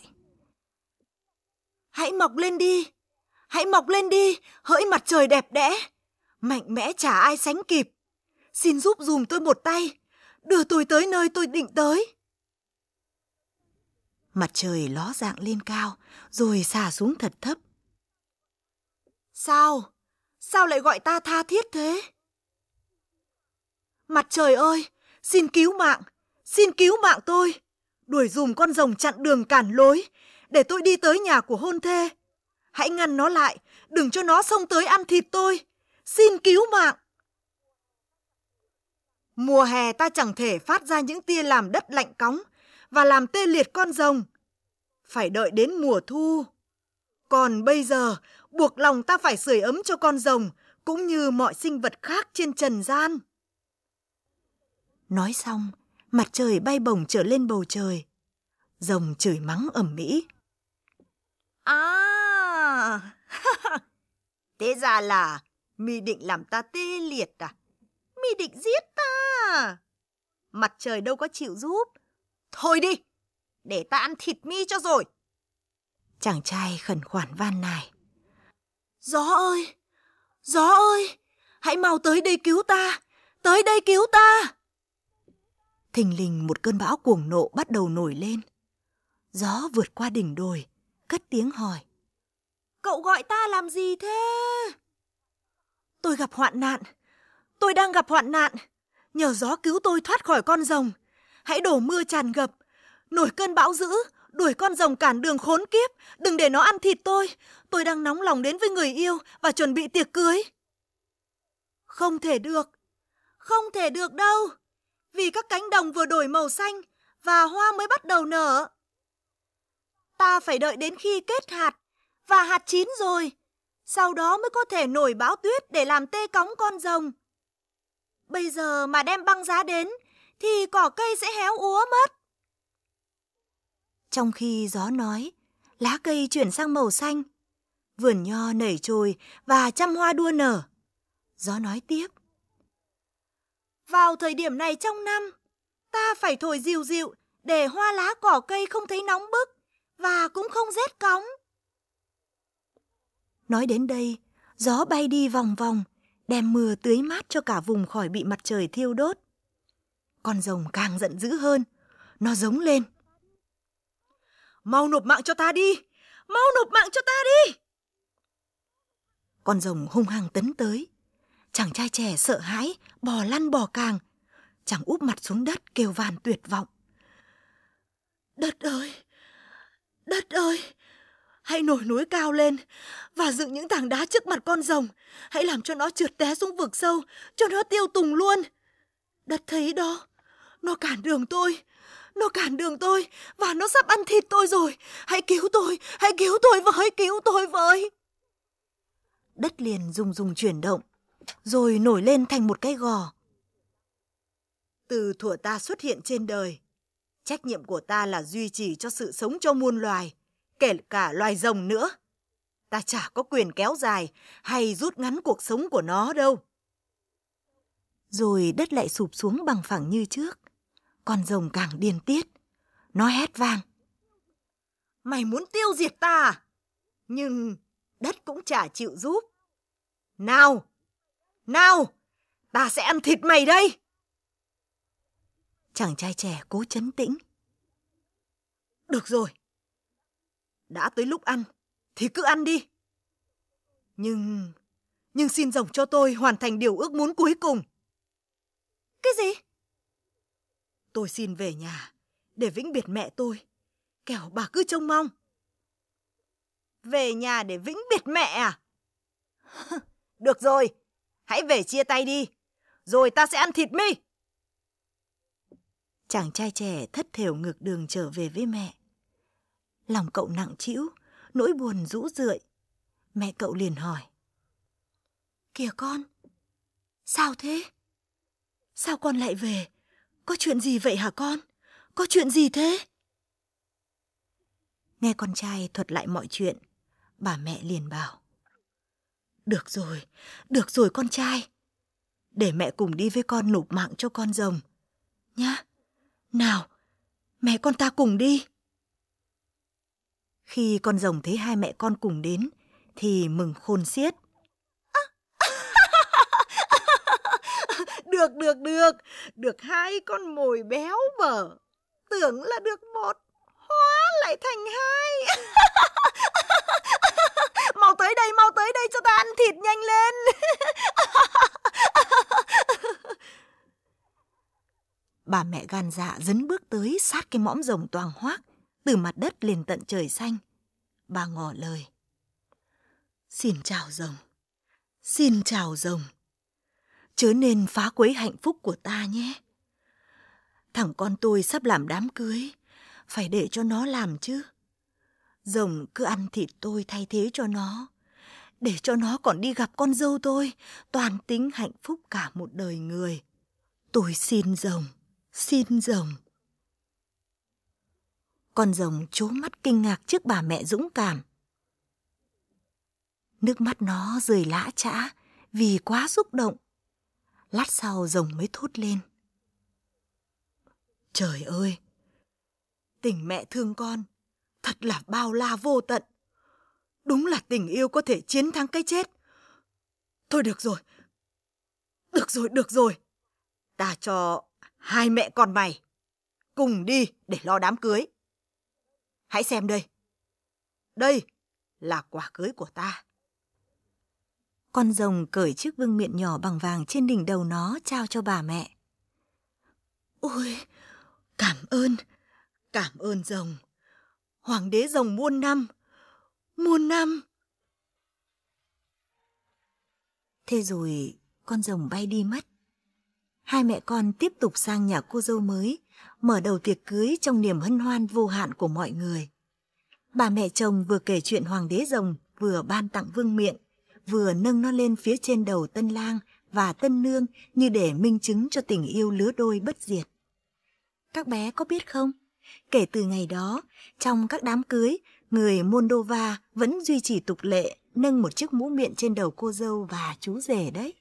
Speaker 9: Hãy mọc lên đi, hãy mọc lên đi, hỡi mặt trời đẹp đẽ, mạnh mẽ chả ai sánh kịp. Xin giúp dùm tôi một tay, đưa tôi tới nơi tôi định tới. Mặt trời ló dạng lên cao, rồi xả xuống thật thấp, Sao? Sao lại gọi ta tha thiết thế? Mặt trời ơi, xin cứu mạng, xin cứu mạng tôi. Đuổi dùm con rồng chặn đường cản lối, để tôi đi tới nhà của hôn thê. Hãy ngăn nó lại, đừng cho nó xông tới ăn thịt tôi. Xin cứu mạng. Mùa hè ta chẳng thể phát ra những tia làm đất lạnh cóng và làm tê liệt con rồng. Phải đợi đến mùa thu. Còn bây giờ, buộc lòng ta phải sưởi ấm cho con rồng, cũng như mọi sinh vật khác trên trần gian. Nói xong, mặt trời bay bổng trở lên bầu trời. Rồng chửi mắng ẩm mỹ. À, thế ra là mi định làm ta tê liệt à? Mi định giết ta Mặt trời đâu có chịu giúp. Thôi đi, để ta ăn thịt mi cho rồi. Chàng trai khẩn khoản van nài. Gió ơi! Gió ơi! Hãy mau tới đây cứu ta! Tới đây cứu ta! Thình lình một cơn bão cuồng nộ bắt đầu nổi lên. Gió vượt qua đỉnh đồi, cất tiếng hỏi. Cậu gọi ta làm gì thế? Tôi gặp hoạn nạn. Tôi đang gặp hoạn nạn. Nhờ gió cứu tôi thoát khỏi con rồng. Hãy đổ mưa tràn gập, Nổi cơn bão dữ. Đuổi con rồng cản đường khốn kiếp, đừng để nó ăn thịt tôi. Tôi đang nóng lòng đến với người yêu và chuẩn bị tiệc cưới. Không thể được, không thể được đâu. Vì các cánh đồng vừa đổi màu xanh và hoa mới bắt đầu nở. Ta phải đợi đến khi kết hạt và hạt chín rồi. Sau đó mới có thể nổi báo tuyết để làm tê cóng con rồng. Bây giờ mà đem băng giá đến thì cỏ cây sẽ héo úa mất. Trong khi gió nói, lá cây chuyển sang màu xanh, vườn nho nảy trồi và trăm hoa đua nở. Gió nói tiếp. Vào thời điểm này trong năm, ta phải thổi dịu dịu để hoa lá cỏ cây không thấy nóng bức và cũng không rét cóng. Nói đến đây, gió bay đi vòng vòng, đem mưa tưới mát cho cả vùng khỏi bị mặt trời thiêu đốt. Con rồng càng giận dữ hơn, nó giống lên. Mau nộp mạng cho ta đi! Mau nộp mạng cho ta đi! Con rồng hung hăng tấn tới. Chàng trai trẻ sợ hãi, bò lăn bò càng. Chàng úp mặt xuống đất kêu van tuyệt vọng. Đất ơi! Đất ơi! Hãy nổi núi cao lên và dựng những tảng đá trước mặt con rồng. Hãy làm cho nó trượt té xuống vực sâu, cho nó tiêu tùng luôn. Đất thấy đó, nó cản đường tôi. Nó cản đường tôi và nó sắp ăn thịt tôi rồi. Hãy cứu tôi, hãy cứu tôi với, cứu tôi với. Đất liền rung rung chuyển động, rồi nổi lên thành một cái gò. Từ thủa ta xuất hiện trên đời, trách nhiệm của ta là duy trì cho sự sống cho muôn loài, kể cả loài rồng nữa. Ta chả có quyền kéo dài hay rút ngắn cuộc sống của nó đâu. Rồi đất lại sụp xuống bằng phẳng như trước con rồng càng điên tiết. Nó hét vang. Mày muốn tiêu diệt ta à? Nhưng đất cũng chả chịu giúp. Nào! Nào! Ta sẽ ăn thịt mày đây! Chàng trai trẻ cố chấn tĩnh. Được rồi. Đã tới lúc ăn, thì cứ ăn đi. Nhưng... Nhưng xin rồng cho tôi hoàn thành điều ước muốn cuối cùng. Cái gì? Tôi xin về nhà để vĩnh biệt mẹ tôi. Kẻo bà cứ trông mong. Về nhà để vĩnh biệt mẹ à? Được rồi, hãy về chia tay đi. Rồi ta sẽ ăn thịt mi. Chàng trai trẻ thất thểu ngược đường trở về với mẹ. Lòng cậu nặng trĩu, nỗi buồn rũ rượi. Mẹ cậu liền hỏi. Kìa con, sao thế? Sao con lại về? Có chuyện gì vậy hả con? Có chuyện gì thế? Nghe con trai thuật lại mọi chuyện, bà mẹ liền bảo. Được rồi, được rồi con trai. Để mẹ cùng đi với con nụp mạng cho con rồng. Nhá. Nào, mẹ con ta cùng đi. Khi con rồng thấy hai mẹ con cùng đến, thì mừng khôn xiết. được, được, được, được hai con mồi béo bở. Tưởng là được một, hóa lại thành hai. mau tới đây, mau tới đây cho ta ăn thịt nhanh lên. Bà mẹ gan dạ dấn bước tới sát cái mõm rồng toàn hoác, từ mặt đất lên tận trời xanh. Bà ngỏ lời. Xin chào rồng, xin chào rồng chớ nên phá quấy hạnh phúc của ta nhé. Thằng con tôi sắp làm đám cưới, phải để cho nó làm chứ. Rồng cứ ăn thịt tôi thay thế cho nó, để cho nó còn đi gặp con dâu tôi, toàn tính hạnh phúc cả một đời người. Tôi xin rồng, xin rồng. Con rồng chố mắt kinh ngạc trước bà mẹ dũng cảm. Nước mắt nó rơi lã chã vì quá xúc động Lát sau rồng mới thốt lên. Trời ơi! Tình mẹ thương con, thật là bao la vô tận. Đúng là tình yêu có thể chiến thắng cái chết. Thôi được rồi, được rồi, được rồi. Ta cho hai mẹ con mày cùng đi để lo đám cưới. Hãy xem đây. Đây là quả cưới của ta. Con rồng cởi chiếc vương miện nhỏ bằng vàng trên đỉnh đầu nó trao cho bà mẹ. Ôi, cảm ơn, cảm ơn rồng. Hoàng đế rồng muôn năm, muôn năm. Thế rồi con rồng bay đi mất. Hai mẹ con tiếp tục sang nhà cô dâu mới, mở đầu tiệc cưới trong niềm hân hoan vô hạn của mọi người. Bà mẹ chồng vừa kể chuyện hoàng đế rồng vừa ban tặng vương miện vừa nâng nó lên phía trên đầu tân lang và tân nương như để minh chứng cho tình yêu lứa đôi bất diệt. Các bé có biết không? Kể từ ngày đó, trong các đám cưới, người Moldova vẫn duy trì tục lệ nâng một chiếc mũ miệng trên đầu cô dâu và chú rể đấy.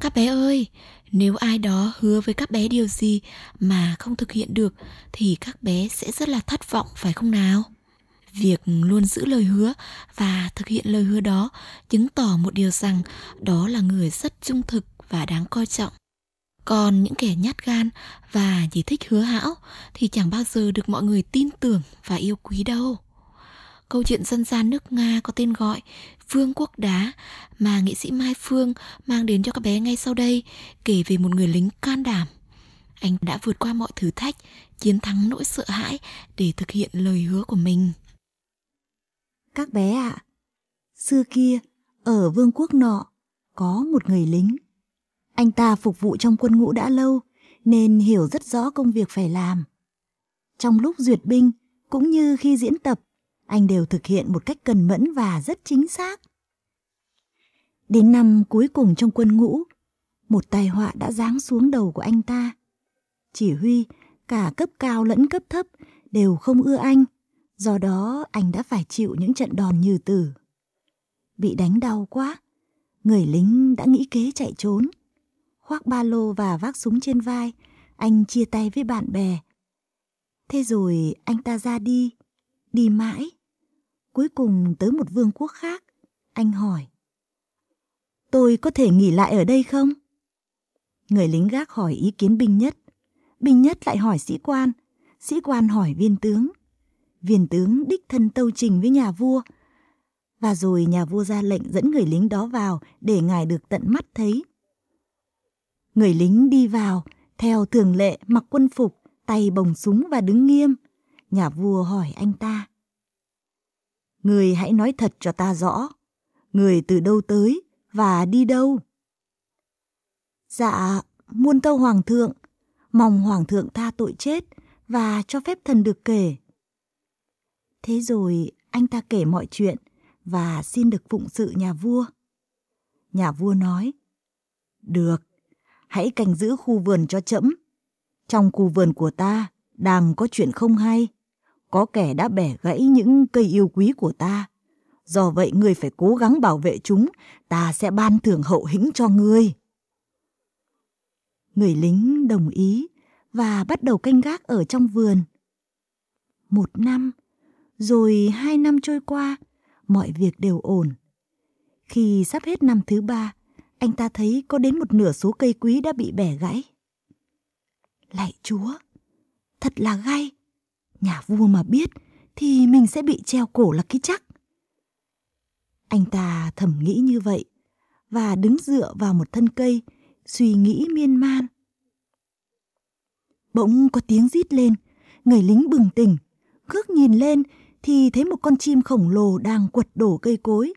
Speaker 10: Các bé ơi, nếu ai đó hứa với các bé điều gì mà không thực hiện được thì các bé sẽ rất là thất vọng phải không nào? việc luôn giữ lời hứa và thực hiện lời hứa đó chứng tỏ một điều rằng đó là người rất trung thực và đáng coi trọng còn những kẻ nhát gan và chỉ thích hứa hão thì chẳng bao giờ được mọi người tin tưởng và yêu quý đâu câu chuyện dân gian nước nga có tên gọi vương quốc đá mà nghệ sĩ mai phương mang đến cho các bé ngay sau đây kể về một người lính can đảm anh đã vượt qua mọi thử thách chiến thắng nỗi sợ hãi để thực hiện lời hứa của mình
Speaker 9: các bé ạ, xưa kia, ở vương quốc nọ, có một người lính. Anh ta phục vụ trong quân ngũ đã lâu, nên hiểu rất rõ công việc phải làm. Trong lúc duyệt binh, cũng như khi diễn tập, anh đều thực hiện một cách cần mẫn và rất chính xác. Đến năm cuối cùng trong quân ngũ, một tai họa đã giáng xuống đầu của anh ta. Chỉ huy, cả cấp cao lẫn cấp thấp, đều không ưa anh Do đó anh đã phải chịu những trận đòn như tử. Bị đánh đau quá, người lính đã nghĩ kế chạy trốn. Khoác ba lô và vác súng trên vai, anh chia tay với bạn bè. Thế rồi anh ta ra đi, đi mãi. Cuối cùng tới một vương quốc khác, anh hỏi. Tôi có thể nghỉ lại ở đây không? Người lính gác hỏi ý kiến binh nhất. Binh nhất lại hỏi sĩ quan, sĩ quan hỏi viên tướng viên tướng đích thân tâu trình với nhà vua. Và rồi nhà vua ra lệnh dẫn người lính đó vào để ngài được tận mắt thấy. Người lính đi vào, theo thường lệ mặc quân phục, tay bồng súng và đứng nghiêm. Nhà vua hỏi anh ta. Người hãy nói thật cho ta rõ. Người từ đâu tới và đi đâu? Dạ, muôn tâu hoàng thượng. Mong hoàng thượng tha tội chết và cho phép thần được kể. Thế rồi anh ta kể mọi chuyện và xin được phụng sự nhà vua. Nhà vua nói, được, hãy canh giữ khu vườn cho chậm. Trong khu vườn của ta đang có chuyện không hay. Có kẻ đã bẻ gãy những cây yêu quý của ta. Do vậy người phải cố gắng bảo vệ chúng, ta sẽ ban thưởng hậu hĩnh cho ngươi. Người lính đồng ý và bắt đầu canh gác ở trong vườn. Một năm, rồi hai năm trôi qua, mọi việc đều ổn. Khi sắp hết năm thứ ba, anh ta thấy có đến một nửa số cây quý đã bị bẻ gãy. Lạy chúa, thật là gay. Nhà vua mà biết thì mình sẽ bị treo cổ là cái chắc. Anh ta thầm nghĩ như vậy và đứng dựa vào một thân cây, suy nghĩ miên man. Bỗng có tiếng rít lên, người lính bừng tỉnh, ngước nhìn lên thì thấy một con chim khổng lồ đang quật đổ cây cối.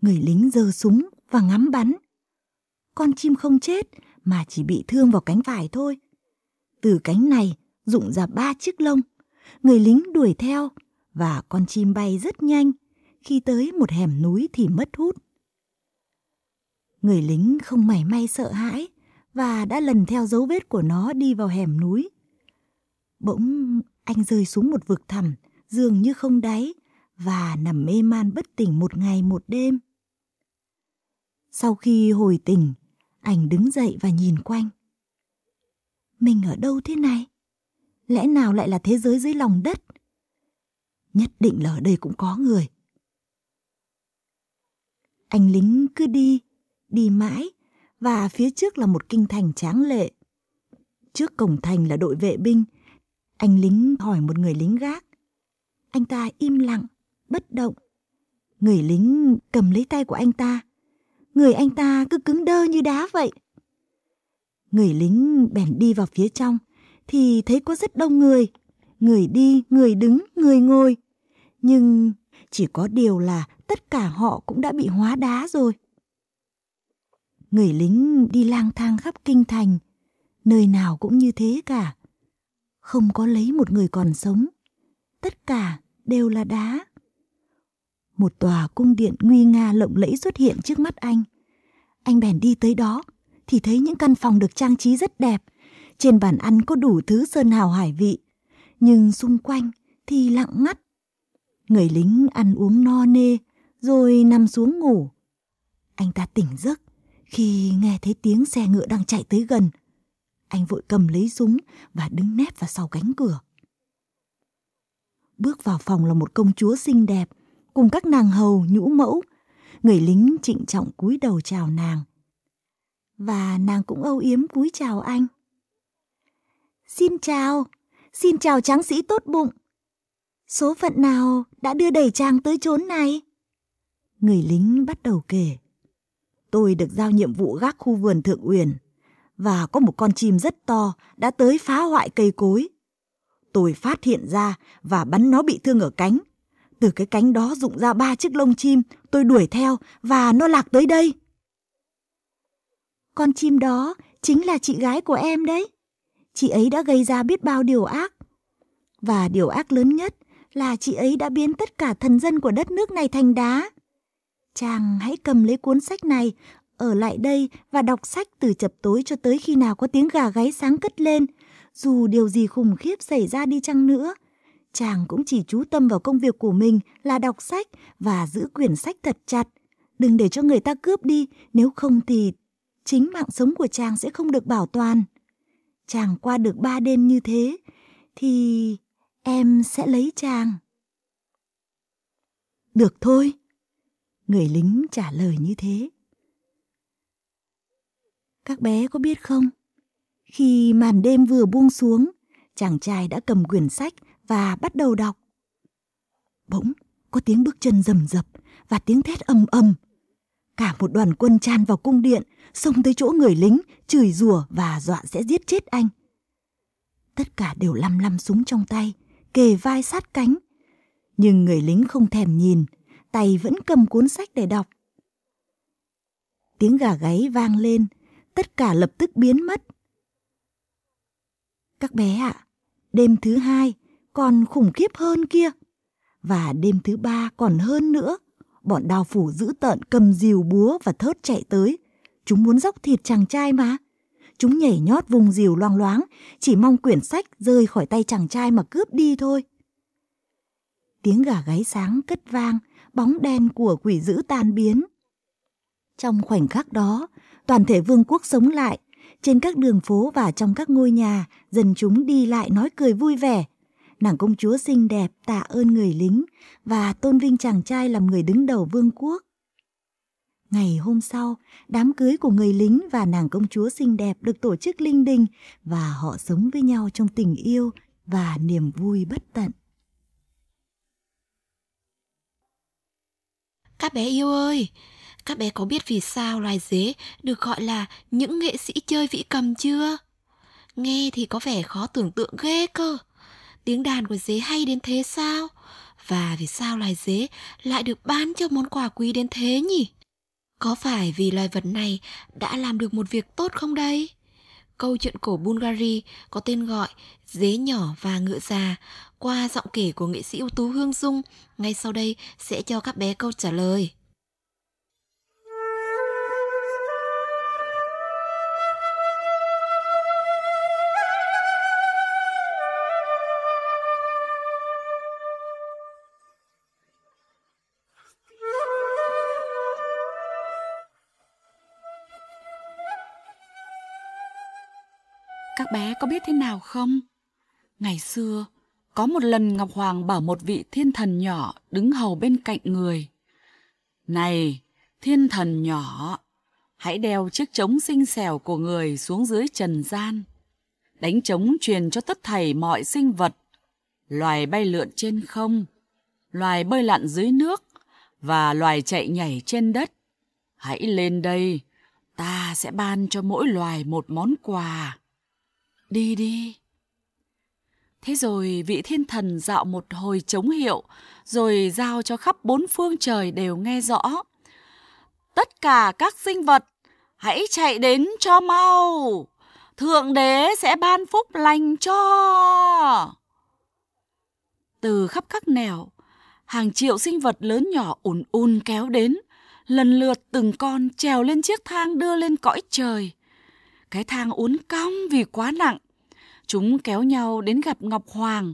Speaker 9: Người lính giơ súng và ngắm bắn. Con chim không chết mà chỉ bị thương vào cánh phải thôi. Từ cánh này rụng ra ba chiếc lông. Người lính đuổi theo và con chim bay rất nhanh. Khi tới một hẻm núi thì mất hút. Người lính không mảy may sợ hãi và đã lần theo dấu vết của nó đi vào hẻm núi. Bỗng anh rơi xuống một vực thẳm dường như không đáy và nằm mê man bất tỉnh một ngày một đêm. Sau khi hồi tỉnh, anh đứng dậy và nhìn quanh. Mình ở đâu thế này? Lẽ nào lại là thế giới dưới lòng đất? Nhất định là ở đây cũng có người. Anh lính cứ đi, đi mãi, và phía trước là một kinh thành tráng lệ. Trước cổng thành là đội vệ binh. Anh lính hỏi một người lính gác. Anh ta im lặng, bất động. Người lính cầm lấy tay của anh ta. Người anh ta cứ cứng đơ như đá vậy. Người lính bèn đi vào phía trong thì thấy có rất đông người. Người đi, người đứng, người ngồi. Nhưng chỉ có điều là tất cả họ cũng đã bị hóa đá rồi. Người lính đi lang thang khắp kinh thành, nơi nào cũng như thế cả. Không có lấy một người còn sống. Tất cả đều là đá. Một tòa cung điện nguy nga lộng lẫy xuất hiện trước mắt anh. Anh bèn đi tới đó, thì thấy những căn phòng được trang trí rất đẹp. Trên bàn ăn có đủ thứ sơn hào hải vị, nhưng xung quanh thì lặng ngắt. Người lính ăn uống no nê, rồi nằm xuống ngủ. Anh ta tỉnh giấc khi nghe thấy tiếng xe ngựa đang chạy tới gần. Anh vội cầm lấy súng và đứng nép vào sau cánh cửa. Bước vào phòng là một công chúa xinh đẹp, cùng các nàng hầu nhũ mẫu. Người lính trịnh trọng cúi đầu chào nàng. Và nàng cũng âu yếm cúi chào anh. Xin chào, xin chào tráng sĩ tốt bụng. Số phận nào đã đưa đẩy chàng tới chốn này? Người lính bắt đầu kể. Tôi được giao nhiệm vụ gác khu vườn thượng uyển và có một con chim rất to đã tới phá hoại cây cối tôi phát hiện ra và bắn nó bị thương ở cánh. Từ cái cánh đó rụng ra ba chiếc lông chim, tôi đuổi theo và nó lạc tới đây. Con chim đó chính là chị gái của em đấy. Chị ấy đã gây ra biết bao điều ác. Và điều ác lớn nhất là chị ấy đã biến tất cả thần dân của đất nước này thành đá. Chàng hãy cầm lấy cuốn sách này, ở lại đây và đọc sách từ chập tối cho tới khi nào có tiếng gà gáy sáng cất lên – dù điều gì khủng khiếp xảy ra đi chăng nữa, chàng cũng chỉ chú tâm vào công việc của mình là đọc sách và giữ quyển sách thật chặt. Đừng để cho người ta cướp đi, nếu không thì chính mạng sống của chàng sẽ không được bảo toàn. Chàng qua được ba đêm như thế, thì em sẽ lấy chàng. Được thôi. Người lính trả lời như thế. Các bé có biết không? Khi màn đêm vừa buông xuống, chàng trai đã cầm quyển sách và bắt đầu đọc. Bỗng, có tiếng bước chân rầm rập và tiếng thét ầm ầm. Cả một đoàn quân tràn vào cung điện, xông tới chỗ người lính, chửi rủa và dọa sẽ giết chết anh. Tất cả đều lăm lăm súng trong tay, kề vai sát cánh. Nhưng người lính không thèm nhìn, tay vẫn cầm cuốn sách để đọc. Tiếng gà gáy vang lên, tất cả lập tức biến mất các bé ạ, đêm thứ hai còn khủng khiếp hơn kia. Và đêm thứ ba còn hơn nữa. Bọn đào phủ giữ tợn cầm dìu búa và thớt chạy tới. Chúng muốn dốc thịt chàng trai mà. Chúng nhảy nhót vùng dìu loang loáng, chỉ mong quyển sách rơi khỏi tay chàng trai mà cướp đi thôi. Tiếng gà gáy sáng cất vang, bóng đen của quỷ dữ tan biến. Trong khoảnh khắc đó, toàn thể vương quốc sống lại, trên các đường phố và trong các ngôi nhà, dần chúng đi lại nói cười vui vẻ. Nàng công chúa xinh đẹp tạ ơn người lính và tôn vinh chàng trai làm người đứng đầu vương quốc. Ngày hôm sau, đám cưới của người lính và nàng công chúa xinh đẹp được tổ chức linh đình và họ sống với nhau trong tình yêu và niềm vui bất tận.
Speaker 10: Các bé yêu ơi, các bé có biết vì sao loài dế được gọi là những nghệ sĩ chơi vĩ cầm chưa? Nghe thì có vẻ khó tưởng tượng ghê cơ. Tiếng đàn của dế hay đến thế sao? Và vì sao loài dế lại được bán cho món quà quý đến thế nhỉ? Có phải vì loài vật này đã làm được một việc tốt không đây? Câu chuyện cổ Bulgari có tên gọi Dế nhỏ và ngựa già qua giọng kể của nghệ sĩ ưu tú Hương Dung. Ngay sau đây sẽ cho các bé câu trả lời.
Speaker 11: Các bé có biết thế nào không? Ngày xưa, có một lần Ngọc Hoàng bảo một vị thiên thần nhỏ đứng hầu bên cạnh người. Này, thiên thần nhỏ, hãy đeo chiếc trống xinh xẻo của người xuống dưới trần gian. Đánh trống truyền cho tất thảy mọi sinh vật, loài bay lượn trên không, loài bơi lặn dưới nước và loài chạy nhảy trên đất. Hãy lên đây, ta sẽ ban cho mỗi loài một món quà. Đi đi. Thế rồi vị thiên thần dạo một hồi chống hiệu, rồi giao cho khắp bốn phương trời đều nghe rõ. Tất cả các sinh vật, hãy chạy đến cho mau, Thượng Đế sẽ ban phúc lành cho. Từ khắp các nẻo, hàng triệu sinh vật lớn nhỏ ùn ùn kéo đến, lần lượt từng con trèo lên chiếc thang đưa lên cõi trời. Cái thang uốn cong vì quá nặng, Chúng kéo nhau đến gặp Ngọc Hoàng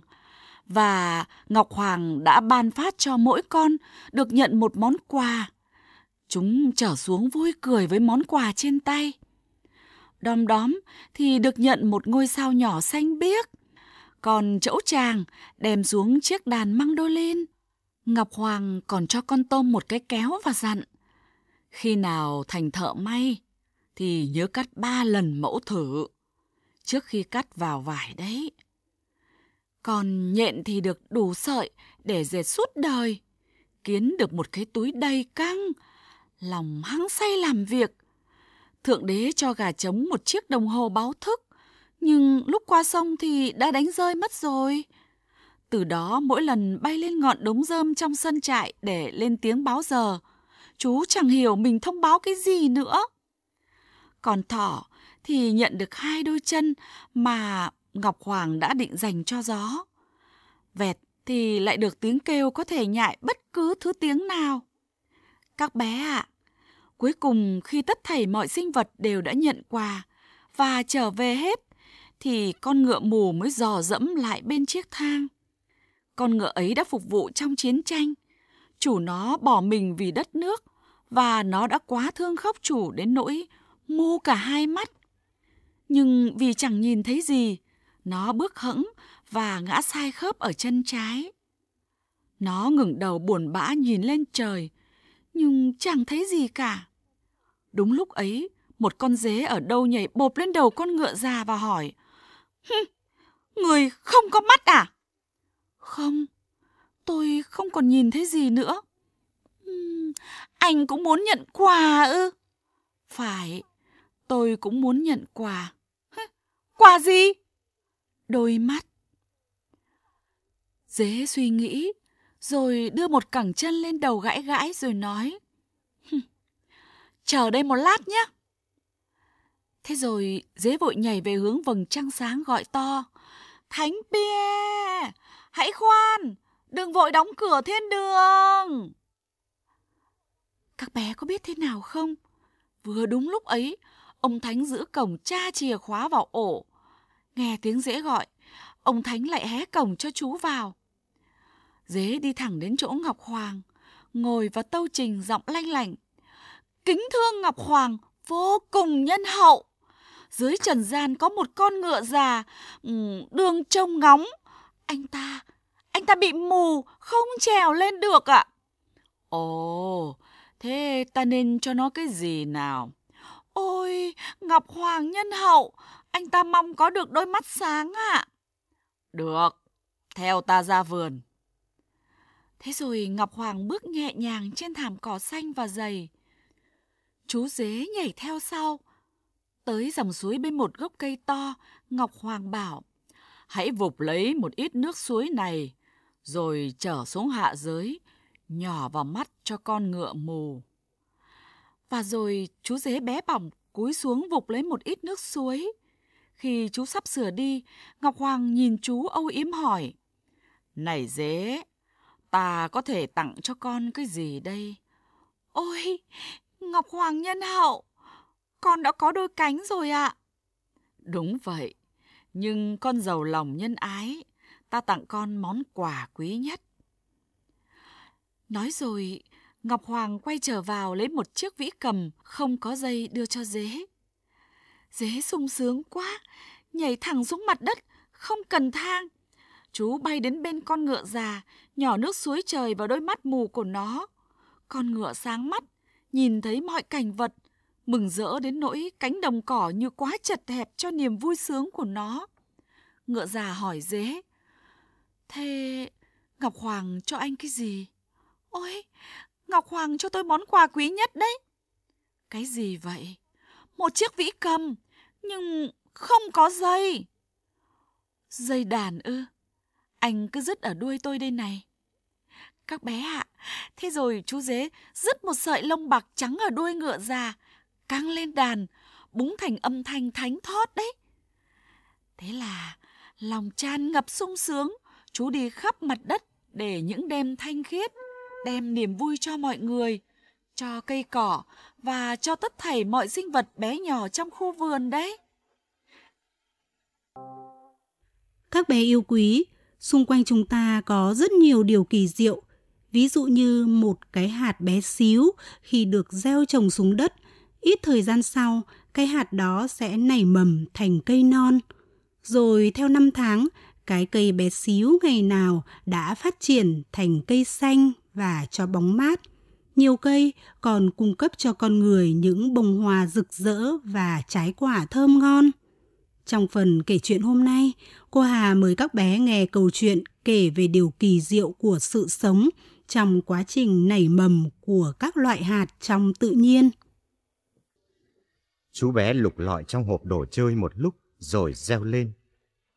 Speaker 11: và Ngọc Hoàng đã ban phát cho mỗi con được nhận một món quà. Chúng trở xuống vui cười với món quà trên tay. Đom đóm thì được nhận một ngôi sao nhỏ xanh biếc. Còn chẫu chàng đem xuống chiếc đàn mandolin. Ngọc Hoàng còn cho con tôm một cái kéo và dặn. Khi nào thành thợ may thì nhớ cắt ba lần mẫu thử trước khi cắt vào vải đấy. Còn nhện thì được đủ sợi để dệt suốt đời. Kiến được một cái túi đầy căng, lòng hăng say làm việc. Thượng đế cho gà trống một chiếc đồng hồ báo thức, nhưng lúc qua sông thì đã đánh rơi mất rồi. Từ đó mỗi lần bay lên ngọn đống rơm trong sân trại để lên tiếng báo giờ, chú chẳng hiểu mình thông báo cái gì nữa. Còn thỏ thì nhận được hai đôi chân mà Ngọc Hoàng đã định dành cho gió. Vẹt thì lại được tiếng kêu có thể nhại bất cứ thứ tiếng nào. Các bé ạ, cuối cùng khi tất thảy mọi sinh vật đều đã nhận quà và trở về hết, thì con ngựa mù mới dò dẫm lại bên chiếc thang. Con ngựa ấy đã phục vụ trong chiến tranh. Chủ nó bỏ mình vì đất nước và nó đã quá thương khóc chủ đến nỗi mù cả hai mắt nhưng vì chẳng nhìn thấy gì, nó bước hẫng và ngã sai khớp ở chân trái. Nó ngừng đầu buồn bã nhìn lên trời, nhưng chẳng thấy gì cả. Đúng lúc ấy, một con dế ở đâu nhảy bộp lên đầu con ngựa già và hỏi, Người không có mắt à? Không, tôi không còn nhìn thấy gì nữa. anh cũng muốn nhận quà ư? Phải, tôi cũng muốn nhận quà quà gì? Đôi mắt. Dế suy nghĩ, rồi đưa một cẳng chân lên đầu gãi gãi rồi nói. Chờ đây một lát nhé. Thế rồi dế vội nhảy về hướng vầng trăng sáng gọi to. Thánh bia hãy khoan, đừng vội đóng cửa thiên đường. Các bé có biết thế nào không? Vừa đúng lúc ấy, ông Thánh giữ cổng tra chìa khóa vào ổ, Nghe tiếng dế gọi, ông Thánh lại hé cổng cho chú vào. Dế đi thẳng đến chỗ Ngọc Hoàng, ngồi và tâu trình giọng lanh lảnh. Kính thương Ngọc Hoàng, vô cùng nhân hậu. Dưới trần gian có một con ngựa già, ừ, đường trông ngóng. Anh ta, anh ta bị mù, không trèo lên được ạ. À. Ồ, thế ta nên cho nó cái gì nào? Ôi, Ngọc Hoàng nhân hậu, anh ta mong có được đôi mắt sáng ạ. À. Được, theo ta ra vườn. Thế rồi Ngọc Hoàng bước nhẹ nhàng trên thảm cỏ xanh và dày. Chú dế nhảy theo sau. Tới dòng suối bên một gốc cây to, Ngọc Hoàng bảo. Hãy vụp lấy một ít nước suối này, rồi trở xuống hạ giới, nhỏ vào mắt cho con ngựa mù. Và rồi chú dế bé bỏng cúi xuống vụp lấy một ít nước suối. Khi chú sắp sửa đi, Ngọc Hoàng nhìn chú âu yếm hỏi. Này dế, ta có thể tặng cho con cái gì đây? Ôi, Ngọc Hoàng nhân hậu, con đã có đôi cánh rồi ạ. Đúng vậy, nhưng con giàu lòng nhân ái, ta tặng con món quà quý nhất. Nói rồi, Ngọc Hoàng quay trở vào lấy một chiếc vĩ cầm không có dây đưa cho dế. Dế sung sướng quá, nhảy thẳng xuống mặt đất, không cần thang. Chú bay đến bên con ngựa già, nhỏ nước suối trời vào đôi mắt mù của nó. Con ngựa sáng mắt, nhìn thấy mọi cảnh vật, mừng rỡ đến nỗi cánh đồng cỏ như quá chật hẹp cho niềm vui sướng của nó. Ngựa già hỏi dế, Thế Ngọc Hoàng cho anh cái gì? Ôi, Ngọc Hoàng cho tôi món quà quý nhất đấy. Cái gì vậy? một chiếc vĩ cầm, nhưng không có dây. Dây đàn ư? Anh cứ dứt ở đuôi tôi đây này. Các bé ạ, thế rồi chú dế dứt một sợi lông bạc trắng ở đuôi ngựa già, căng lên đàn, búng thành âm thanh thánh thót đấy. Thế là lòng tràn ngập sung sướng, chú đi khắp mặt đất để những đêm thanh khiết, đem niềm vui cho mọi người cho cây cỏ và cho tất thảy mọi sinh vật bé nhỏ trong khu vườn đấy.
Speaker 2: Các bé yêu quý, xung quanh chúng ta có rất nhiều điều kỳ diệu. Ví dụ như một cái hạt bé xíu khi được gieo trồng xuống đất, ít thời gian sau, cái hạt đó sẽ nảy mầm thành cây non. Rồi theo năm tháng, cái cây bé xíu ngày nào đã phát triển thành cây xanh và cho bóng mát nhiều cây còn cung cấp cho con người những bông hoa rực rỡ và trái quả thơm ngon. Trong phần kể chuyện hôm nay, cô Hà mời các bé nghe câu chuyện kể về điều kỳ diệu của sự sống trong quá trình nảy mầm của các loại hạt trong tự nhiên.
Speaker 12: Chú bé lục lọi trong hộp đồ chơi một lúc rồi reo lên.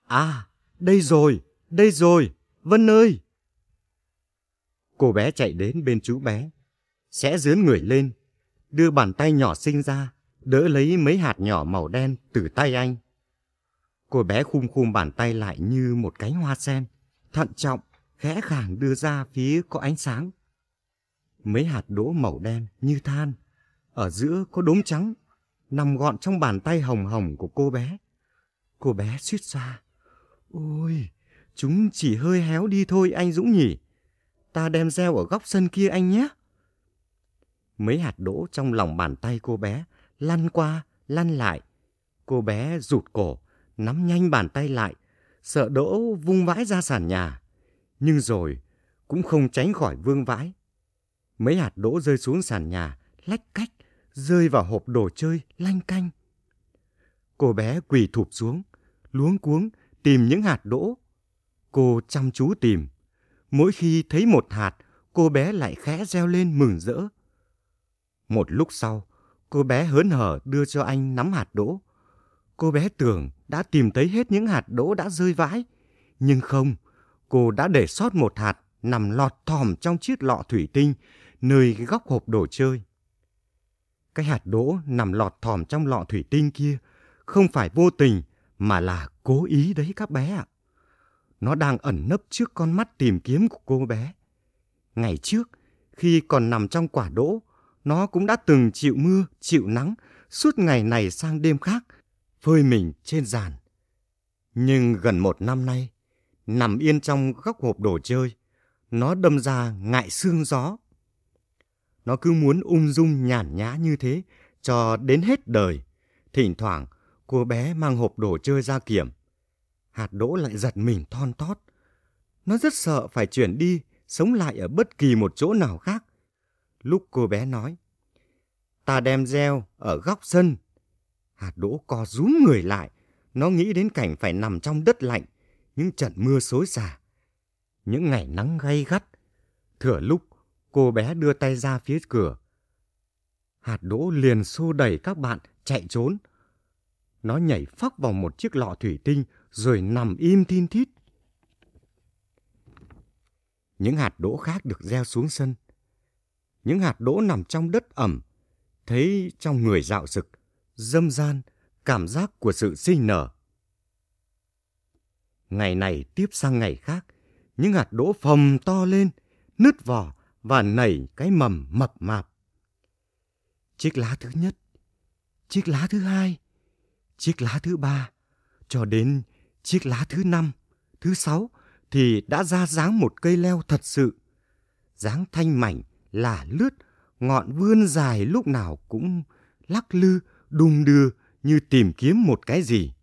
Speaker 12: À, đây rồi, đây rồi, Vân ơi! Cô bé chạy đến bên chú bé, sẽ dướn người lên, đưa bàn tay nhỏ sinh ra, đỡ lấy mấy hạt nhỏ màu đen từ tay anh. Cô bé khum khum bàn tay lại như một cánh hoa sen, thận trọng, khẽ khàng đưa ra phía có ánh sáng. Mấy hạt đỗ màu đen như than, ở giữa có đốm trắng, nằm gọn trong bàn tay hồng hồng của cô bé. Cô bé suýt xoa. Ôi, chúng chỉ hơi héo đi thôi anh Dũng nhỉ. Ta đem gieo ở góc sân kia anh nhé. Mấy hạt đỗ trong lòng bàn tay cô bé lăn qua, lăn lại. Cô bé rụt cổ, nắm nhanh bàn tay lại, sợ đỗ vung vãi ra sàn nhà. Nhưng rồi cũng không tránh khỏi vương vãi. Mấy hạt đỗ rơi xuống sàn nhà, lách cách, rơi vào hộp đồ chơi lanh canh. Cô bé quỳ thụp xuống, luống cuống tìm những hạt đỗ. Cô chăm chú tìm. Mỗi khi thấy một hạt, cô bé lại khẽ reo lên mừng rỡ. Một lúc sau, cô bé hớn hở đưa cho anh nắm hạt đỗ. Cô bé tưởng đã tìm thấy hết những hạt đỗ đã rơi vãi. Nhưng không, cô đã để sót một hạt nằm lọt thòm trong chiếc lọ thủy tinh nơi góc hộp đồ chơi. Cái hạt đỗ nằm lọt thòm trong lọ thủy tinh kia không phải vô tình mà là cố ý đấy các bé ạ. Nó đang ẩn nấp trước con mắt tìm kiếm của cô bé. Ngày trước, khi còn nằm trong quả đỗ, nó cũng đã từng chịu mưa, chịu nắng, suốt ngày này sang đêm khác, phơi mình trên giàn. Nhưng gần một năm nay, nằm yên trong góc hộp đồ chơi, nó đâm ra ngại xương gió. Nó cứ muốn ung dung nhàn nhã như thế cho đến hết đời. Thỉnh thoảng, cô bé mang hộp đồ chơi ra kiểm. Hạt đỗ lại giật mình thon thót. Nó rất sợ phải chuyển đi, sống lại ở bất kỳ một chỗ nào khác lúc cô bé nói. Ta đem gieo ở góc sân. Hạt đỗ co rúm người lại. Nó nghĩ đến cảnh phải nằm trong đất lạnh, những trận mưa xối xả. Những ngày nắng gay gắt. Thửa lúc, cô bé đưa tay ra phía cửa. Hạt đỗ liền xô đẩy các bạn chạy trốn. Nó nhảy phóc vào một chiếc lọ thủy tinh rồi nằm im thin thít. Những hạt đỗ khác được gieo xuống sân những hạt đỗ nằm trong đất ẩm, thấy trong người dạo rực dâm gian, cảm giác của sự sinh nở. Ngày này tiếp sang ngày khác, những hạt đỗ phồng to lên, nứt vỏ và nảy cái mầm mập mạp. Chiếc lá thứ nhất, chiếc lá thứ hai, chiếc lá thứ ba, cho đến chiếc lá thứ năm, thứ sáu thì đã ra dáng một cây leo thật sự. dáng thanh mảnh, là lướt, ngọn vươn dài lúc nào cũng lắc lư, đung đưa như tìm kiếm một cái gì.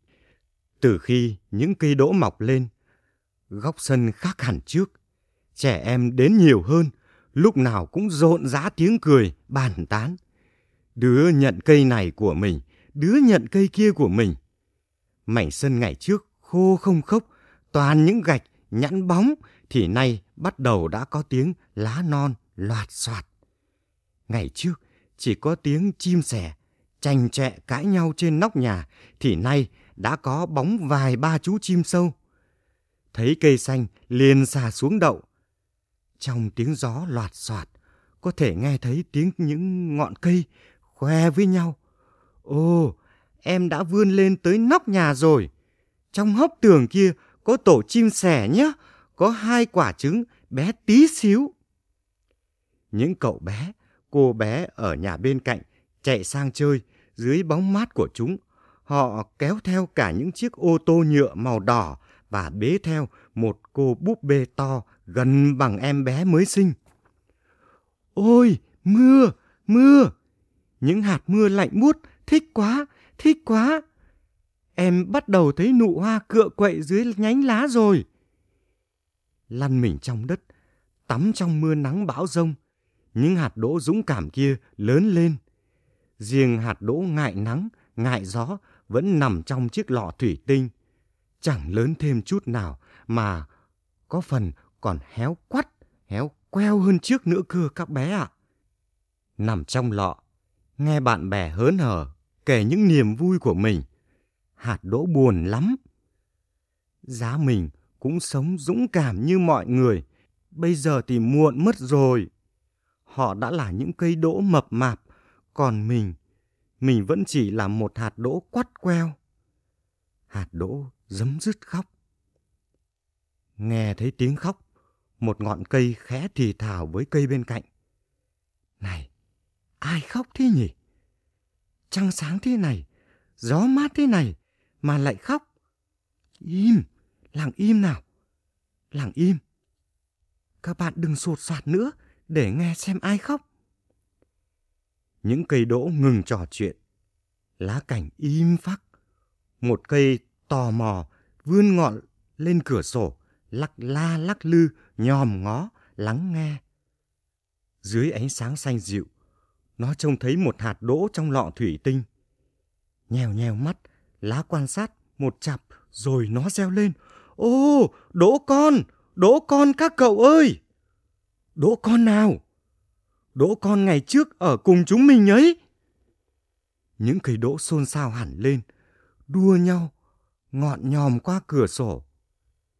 Speaker 12: Từ khi những cây đỗ mọc lên, góc sân khác hẳn trước. Trẻ em đến nhiều hơn, lúc nào cũng rộn rã tiếng cười, bàn tán. Đứa nhận cây này của mình, đứa nhận cây kia của mình. Mảnh sân ngày trước khô không khốc, toàn những gạch, nhẵn bóng, thì nay bắt đầu đã có tiếng lá non loạt soạt. Ngày trước chỉ có tiếng chim sẻ chành chẹ cãi nhau trên nóc nhà thì nay đã có bóng vài ba chú chim sâu. Thấy cây xanh liền xà xuống đậu. Trong tiếng gió loạt soạt có thể nghe thấy tiếng những ngọn cây khoe với nhau. Ô, em đã vươn lên tới nóc nhà rồi. Trong hốc tường kia có tổ chim sẻ nhé, có hai quả trứng bé tí xíu. Những cậu bé, cô bé ở nhà bên cạnh chạy sang chơi dưới bóng mát của chúng. Họ kéo theo cả những chiếc ô tô nhựa màu đỏ và bế theo một cô búp bê to gần bằng em bé mới sinh. Ôi, mưa, mưa! Những hạt mưa lạnh buốt, thích quá, thích quá! Em bắt đầu thấy nụ hoa cựa quậy dưới nhánh lá rồi. Lăn mình trong đất, tắm trong mưa nắng bão rông, những hạt đỗ dũng cảm kia lớn lên. Riêng hạt đỗ ngại nắng, ngại gió vẫn nằm trong chiếc lọ thủy tinh. Chẳng lớn thêm chút nào mà có phần còn héo quắt, héo queo hơn trước nữa cơ các bé ạ. Nằm trong lọ, nghe bạn bè hớn hở kể những niềm vui của mình. Hạt đỗ buồn lắm. Giá mình cũng sống dũng cảm như mọi người. Bây giờ thì muộn mất rồi. Họ đã là những cây đỗ mập mạp, còn mình, mình vẫn chỉ là một hạt đỗ quắt queo. Hạt đỗ giấm dứt khóc. Nghe thấy tiếng khóc, một ngọn cây khẽ thì thào với cây bên cạnh. Này, ai khóc thế nhỉ? Trăng sáng thế này, gió mát thế này mà lại khóc. Im, lặng im nào. Lặng im. Các bạn đừng sột soạt nữa, để nghe xem ai khóc. Những cây đỗ ngừng trò chuyện, lá cảnh im phắc. Một cây tò mò vươn ngọn lên cửa sổ, lắc la lắc lư, nhòm ngó, lắng nghe. Dưới ánh sáng xanh dịu, nó trông thấy một hạt đỗ trong lọ thủy tinh. Nhèo nhèo mắt, lá quan sát một chặp rồi nó reo lên. Ô, đỗ con, đỗ con các cậu ơi! Đỗ con nào? Đỗ con ngày trước ở cùng chúng mình ấy. Những cây đỗ xôn xao hẳn lên, đua nhau, ngọn nhòm qua cửa sổ.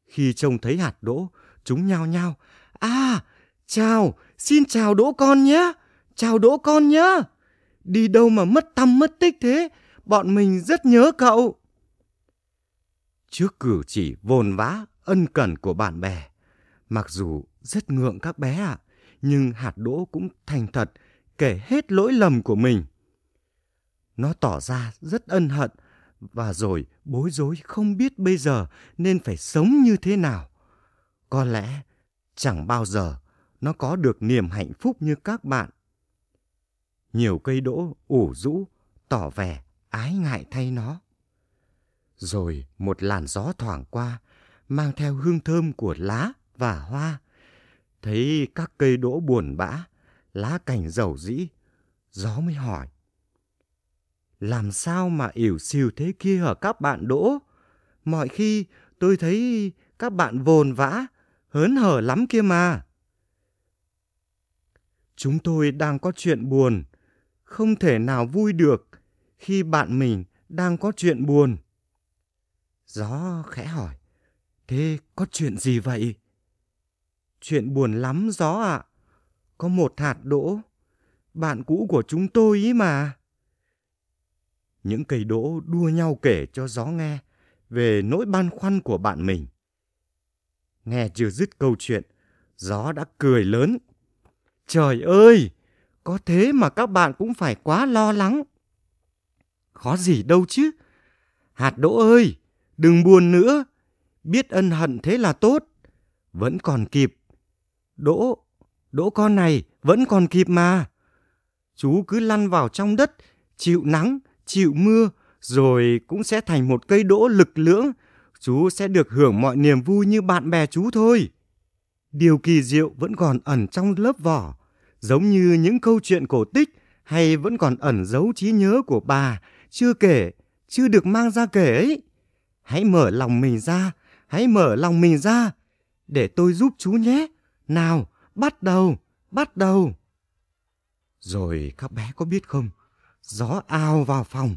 Speaker 12: Khi trông thấy hạt đỗ, chúng nhao nhao. À, chào, xin chào đỗ con nhé, chào đỗ con nhé. Đi đâu mà mất tâm mất tích thế, bọn mình rất nhớ cậu. Trước cử chỉ vồn vã, ân cần của bạn bè, mặc dù rất ngượng các bé ạ, à, nhưng hạt đỗ cũng thành thật kể hết lỗi lầm của mình. Nó tỏ ra rất ân hận và rồi bối rối không biết bây giờ nên phải sống như thế nào. Có lẽ chẳng bao giờ nó có được niềm hạnh phúc như các bạn. Nhiều cây đỗ ủ rũ, tỏ vẻ ái ngại thay nó. Rồi một làn gió thoảng qua, mang theo hương thơm của lá và hoa, Thấy các cây đỗ buồn bã, lá cành dầu dĩ, gió mới hỏi. Làm sao mà ỉu xìu thế kia hả các bạn đỗ? Mọi khi tôi thấy các bạn vồn vã, hớn hở lắm kia mà. Chúng tôi đang có chuyện buồn, không thể nào vui được khi bạn mình đang có chuyện buồn. Gió khẽ hỏi, thế có chuyện gì vậy? Chuyện buồn lắm gió ạ. Có một hạt đỗ, bạn cũ của chúng tôi ý mà. Những cây đỗ đua nhau kể cho gió nghe về nỗi băn khoăn của bạn mình. Nghe chưa dứt câu chuyện, gió đã cười lớn. Trời ơi, có thế mà các bạn cũng phải quá lo lắng. Khó gì đâu chứ. Hạt đỗ ơi, đừng buồn nữa. Biết ân hận thế là tốt. Vẫn còn kịp Đỗ, đỗ con này vẫn còn kịp mà. Chú cứ lăn vào trong đất, chịu nắng, chịu mưa, rồi cũng sẽ thành một cây đỗ lực lưỡng. Chú sẽ được hưởng mọi niềm vui như bạn bè chú thôi. Điều kỳ diệu vẫn còn ẩn trong lớp vỏ, giống như những câu chuyện cổ tích hay vẫn còn ẩn giấu trí nhớ của bà, chưa kể, chưa được mang ra kể ấy. Hãy mở lòng mình ra, hãy mở lòng mình ra, để tôi giúp chú nhé. Nào, bắt đầu, bắt đầu. Rồi các bé có biết không, gió ao vào phòng,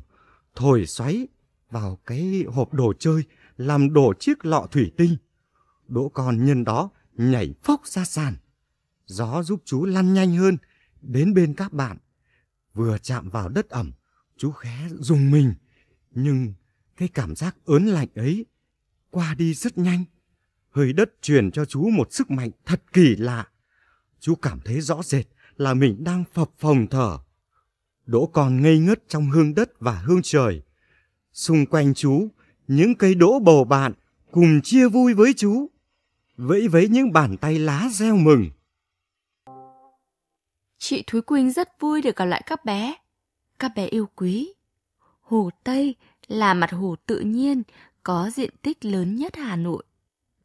Speaker 12: thổi xoáy vào cái hộp đồ chơi làm đổ chiếc lọ thủy tinh. Đỗ con nhân đó nhảy phốc ra sàn. Gió giúp chú lăn nhanh hơn đến bên các bạn. Vừa chạm vào đất ẩm, chú khé dùng mình. Nhưng cái cảm giác ớn lạnh ấy qua đi rất nhanh hơi đất truyền cho chú một sức mạnh thật kỳ lạ. Chú cảm thấy rõ rệt là mình đang phập phồng thở. Đỗ còn ngây ngất trong hương đất và hương trời. Xung quanh chú, những cây đỗ bồ bạn cùng chia vui với chú. Vẫy vẫy những bàn tay lá reo mừng.
Speaker 4: Chị Thúy Quỳnh rất vui được gặp lại các bé. Các bé yêu quý. Hồ Tây là mặt hồ tự nhiên có diện tích lớn nhất Hà Nội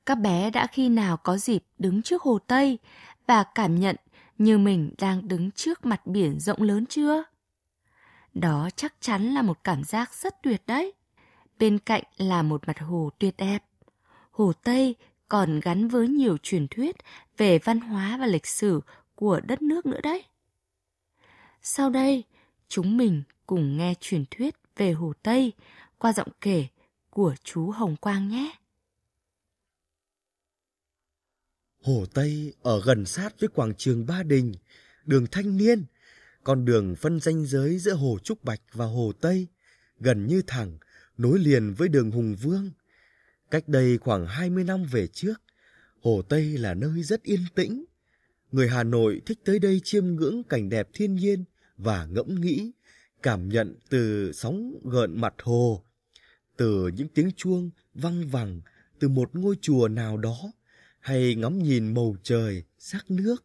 Speaker 4: các bé đã khi nào có dịp đứng trước hồ Tây và cảm nhận như mình đang đứng trước mặt biển rộng lớn chưa? Đó chắc chắn là một cảm giác rất tuyệt đấy. Bên cạnh là một mặt hồ tuyệt đẹp. Hồ Tây còn gắn với nhiều truyền thuyết về văn hóa và lịch sử của đất nước nữa đấy. Sau đây, chúng mình cùng nghe truyền thuyết về Hồ Tây qua giọng kể của chú Hồng Quang nhé.
Speaker 3: Hồ Tây ở gần sát với quảng trường Ba Đình, đường Thanh Niên, con đường phân ranh giới giữa Hồ Trúc Bạch và Hồ Tây, gần như thẳng, nối liền với đường Hùng Vương. Cách đây khoảng 20 năm về trước, Hồ Tây là nơi rất yên tĩnh. Người Hà Nội thích tới đây chiêm ngưỡng cảnh đẹp thiên nhiên và ngẫm nghĩ, cảm nhận từ sóng gợn mặt hồ, từ những tiếng chuông văng vẳng từ một ngôi chùa nào đó hay ngắm nhìn màu trời, sắc nước.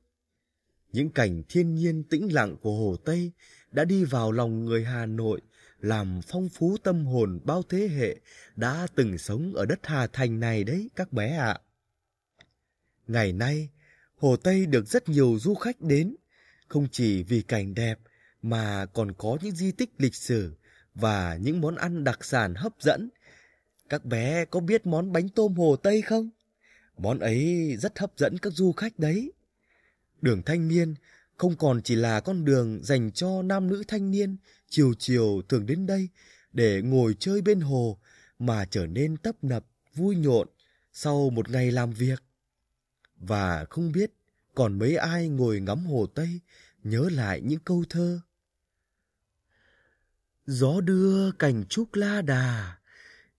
Speaker 3: Những cảnh thiên nhiên tĩnh lặng của Hồ Tây đã đi vào lòng người Hà Nội, làm phong phú tâm hồn bao thế hệ đã từng sống ở đất Hà Thành này đấy các bé ạ. Ngày nay, Hồ Tây được rất nhiều du khách đến, không chỉ vì cảnh đẹp mà còn có những di tích lịch sử và những món ăn đặc sản hấp dẫn. Các bé có biết món bánh tôm Hồ Tây không? Món ấy rất hấp dẫn các du khách đấy. Đường thanh niên không còn chỉ là con đường dành cho nam nữ thanh niên chiều chiều thường đến đây để ngồi chơi bên hồ mà trở nên tấp nập, vui nhộn sau một ngày làm việc. Và không biết còn mấy ai ngồi ngắm hồ Tây nhớ lại những câu thơ. Gió đưa cành trúc la đà,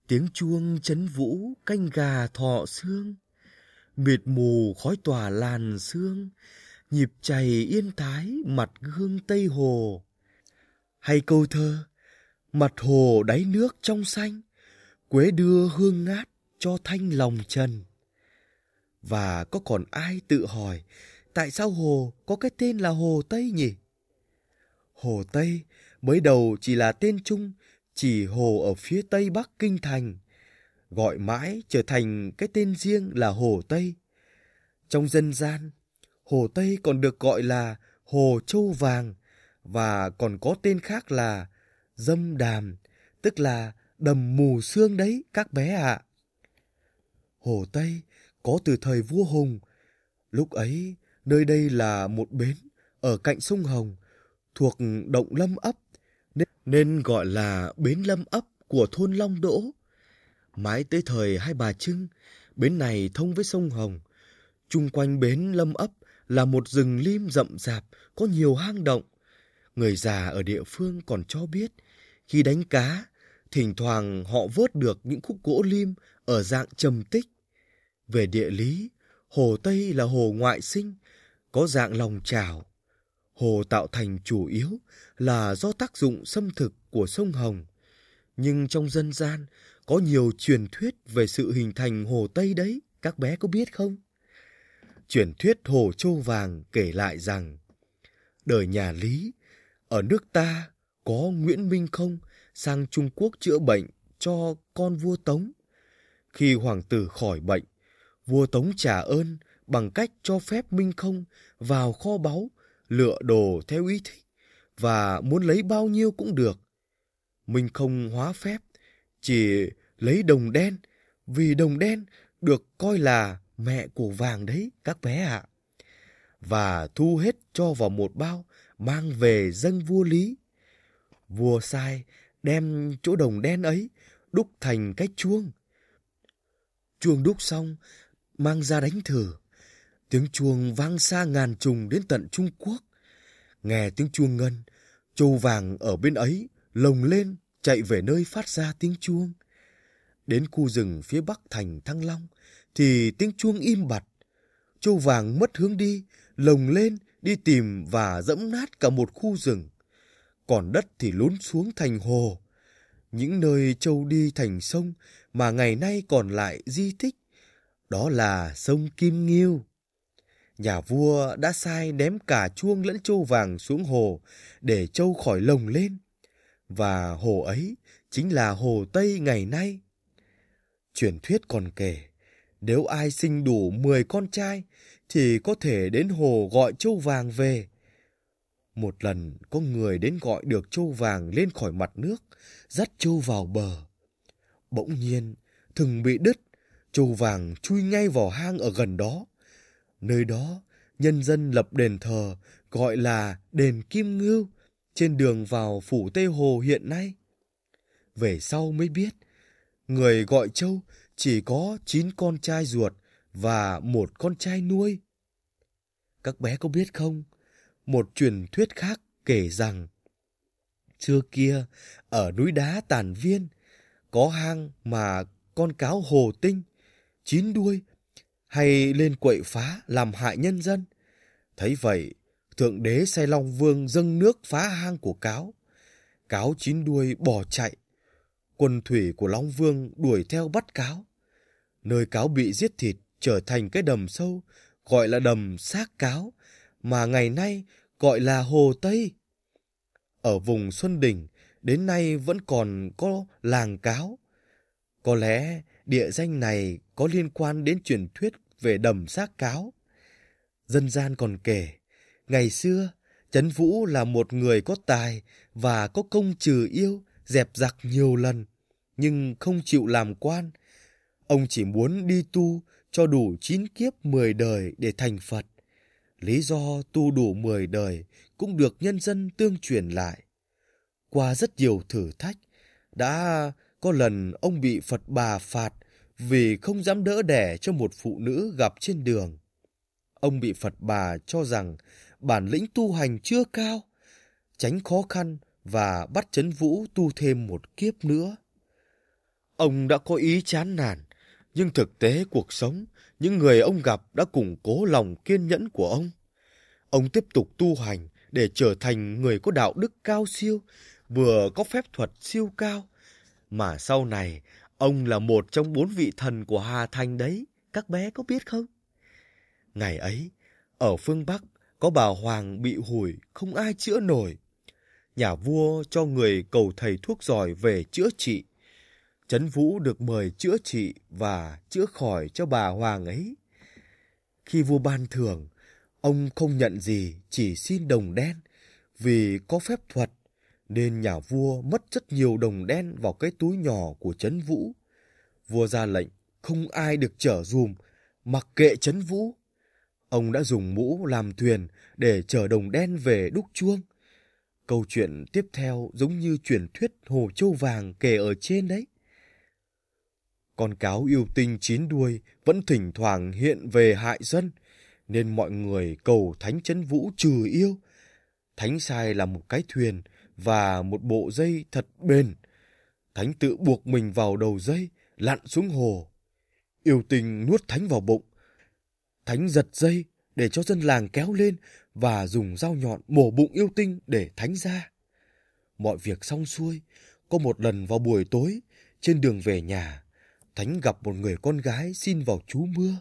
Speaker 3: tiếng chuông chấn vũ canh gà thọ xương mịt mù khói tỏa làn sương, nhịp chày yên thái mặt gương Tây Hồ. Hay câu thơ, mặt hồ đáy nước trong xanh, quế đưa hương ngát cho thanh lòng trần. Và có còn ai tự hỏi tại sao hồ có cái tên là Hồ Tây nhỉ? Hồ Tây mới đầu chỉ là tên chung, chỉ hồ ở phía tây bắc kinh thành gọi mãi trở thành cái tên riêng là Hồ Tây. Trong dân gian, Hồ Tây còn được gọi là Hồ Châu Vàng và còn có tên khác là Dâm Đàm, tức là đầm mù xương đấy các bé ạ. À. Hồ Tây có từ thời vua Hùng. Lúc ấy, nơi đây là một bến ở cạnh sông Hồng, thuộc động Lâm ấp, nên gọi là bến Lâm ấp của thôn Long Đỗ Mãi tới thời hai bà Trưng, bến này thông với sông Hồng. Chung quanh bến lâm ấp là một rừng lim rậm rạp, có nhiều hang động. Người già ở địa phương còn cho biết, khi đánh cá, thỉnh thoảng họ vớt được những khúc gỗ lim ở dạng trầm tích. Về địa lý, hồ Tây là hồ ngoại sinh, có dạng lòng trào. Hồ tạo thành chủ yếu là do tác dụng xâm thực của sông Hồng. Nhưng trong dân gian, có nhiều truyền thuyết về sự hình thành Hồ Tây đấy, các bé có biết không? Truyền thuyết Hồ Châu Vàng kể lại rằng, đời nhà Lý, ở nước ta có Nguyễn Minh Không sang Trung Quốc chữa bệnh cho con vua Tống. Khi hoàng tử khỏi bệnh, vua Tống trả ơn bằng cách cho phép Minh Không vào kho báu, lựa đồ theo ý thích và muốn lấy bao nhiêu cũng được. Minh Không hóa phép chỉ lấy đồng đen, vì đồng đen được coi là mẹ của vàng đấy các bé ạ. Và thu hết cho vào một bao, mang về dâng vua Lý. Vua sai đem chỗ đồng đen ấy đúc thành cái chuông. Chuông đúc xong, mang ra đánh thử. Tiếng chuông vang xa ngàn trùng đến tận Trung Quốc. Nghe tiếng chuông ngân, châu vàng ở bên ấy lồng lên chạy về nơi phát ra tiếng chuông. Đến khu rừng phía bắc thành Thăng Long, thì tiếng chuông im bặt. Châu vàng mất hướng đi, lồng lên, đi tìm và dẫm nát cả một khu rừng. Còn đất thì lún xuống thành hồ. Những nơi châu đi thành sông mà ngày nay còn lại di tích, đó là sông Kim Nghiêu. Nhà vua đã sai ném cả chuông lẫn châu vàng xuống hồ để châu khỏi lồng lên và hồ ấy chính là hồ Tây ngày nay. Truyền thuyết còn kể, nếu ai sinh đủ 10 con trai thì có thể đến hồ gọi châu vàng về. Một lần có người đến gọi được châu vàng lên khỏi mặt nước, dắt châu vào bờ. Bỗng nhiên, thừng bị đứt, châu vàng chui ngay vào hang ở gần đó. Nơi đó, nhân dân lập đền thờ gọi là đền Kim Ngưu trên đường vào phủ Tây Hồ hiện nay. Về sau mới biết, người gọi Châu chỉ có 9 con trai ruột và một con trai nuôi. Các bé có biết không, một truyền thuyết khác kể rằng xưa kia, ở núi đá Tản Viên, có hang mà con cáo hồ tinh, chín đuôi, hay lên quậy phá làm hại nhân dân. Thấy vậy, Thượng đế say long vương dâng nước phá hang của cáo. Cáo chín đuôi bỏ chạy. Quân thủy của long vương đuổi theo bắt cáo. Nơi cáo bị giết thịt trở thành cái đầm sâu, gọi là đầm xác cáo, mà ngày nay gọi là Hồ Tây. Ở vùng Xuân Đỉnh, đến nay vẫn còn có làng cáo. Có lẽ địa danh này có liên quan đến truyền thuyết về đầm xác cáo. Dân gian còn kể, Ngày xưa, Trấn Vũ là một người có tài và có công trừ yêu, dẹp giặc nhiều lần, nhưng không chịu làm quan. Ông chỉ muốn đi tu cho đủ chín kiếp mười đời để thành Phật. Lý do tu đủ mười đời cũng được nhân dân tương truyền lại. Qua rất nhiều thử thách, đã có lần ông bị Phật bà phạt vì không dám đỡ đẻ cho một phụ nữ gặp trên đường. Ông bị Phật bà cho rằng bản lĩnh tu hành chưa cao, tránh khó khăn và bắt chấn vũ tu thêm một kiếp nữa. Ông đã có ý chán nản, nhưng thực tế cuộc sống, những người ông gặp đã củng cố lòng kiên nhẫn của ông. Ông tiếp tục tu hành để trở thành người có đạo đức cao siêu, vừa có phép thuật siêu cao, mà sau này ông là một trong bốn vị thần của Hà Thành đấy, các bé có biết không? Ngày ấy, ở phương Bắc có bà Hoàng bị hủi, không ai chữa nổi. Nhà vua cho người cầu thầy thuốc giỏi về chữa trị. Trấn Vũ được mời chữa trị và chữa khỏi cho bà Hoàng ấy. Khi vua ban thưởng, ông không nhận gì, chỉ xin đồng đen, vì có phép thuật, nên nhà vua mất rất nhiều đồng đen vào cái túi nhỏ của Trấn Vũ. Vua ra lệnh, không ai được trở dùm, mặc kệ Trấn Vũ. Ông đã dùng mũ làm thuyền để chở đồng đen về đúc chuông. Câu chuyện tiếp theo giống như truyền thuyết Hồ Châu Vàng kể ở trên đấy. Con cáo yêu tinh chín đuôi vẫn thỉnh thoảng hiện về hại dân, nên mọi người cầu Thánh Chấn Vũ trừ yêu. Thánh sai là một cái thuyền và một bộ dây thật bền. Thánh tự buộc mình vào đầu dây, lặn xuống hồ. Yêu tình nuốt thánh vào bụng, Thánh giật dây để cho dân làng kéo lên và dùng dao nhọn mổ bụng yêu tinh để thánh ra. Mọi việc xong xuôi, có một lần vào buổi tối, trên đường về nhà, Thánh gặp một người con gái xin vào chú mưa.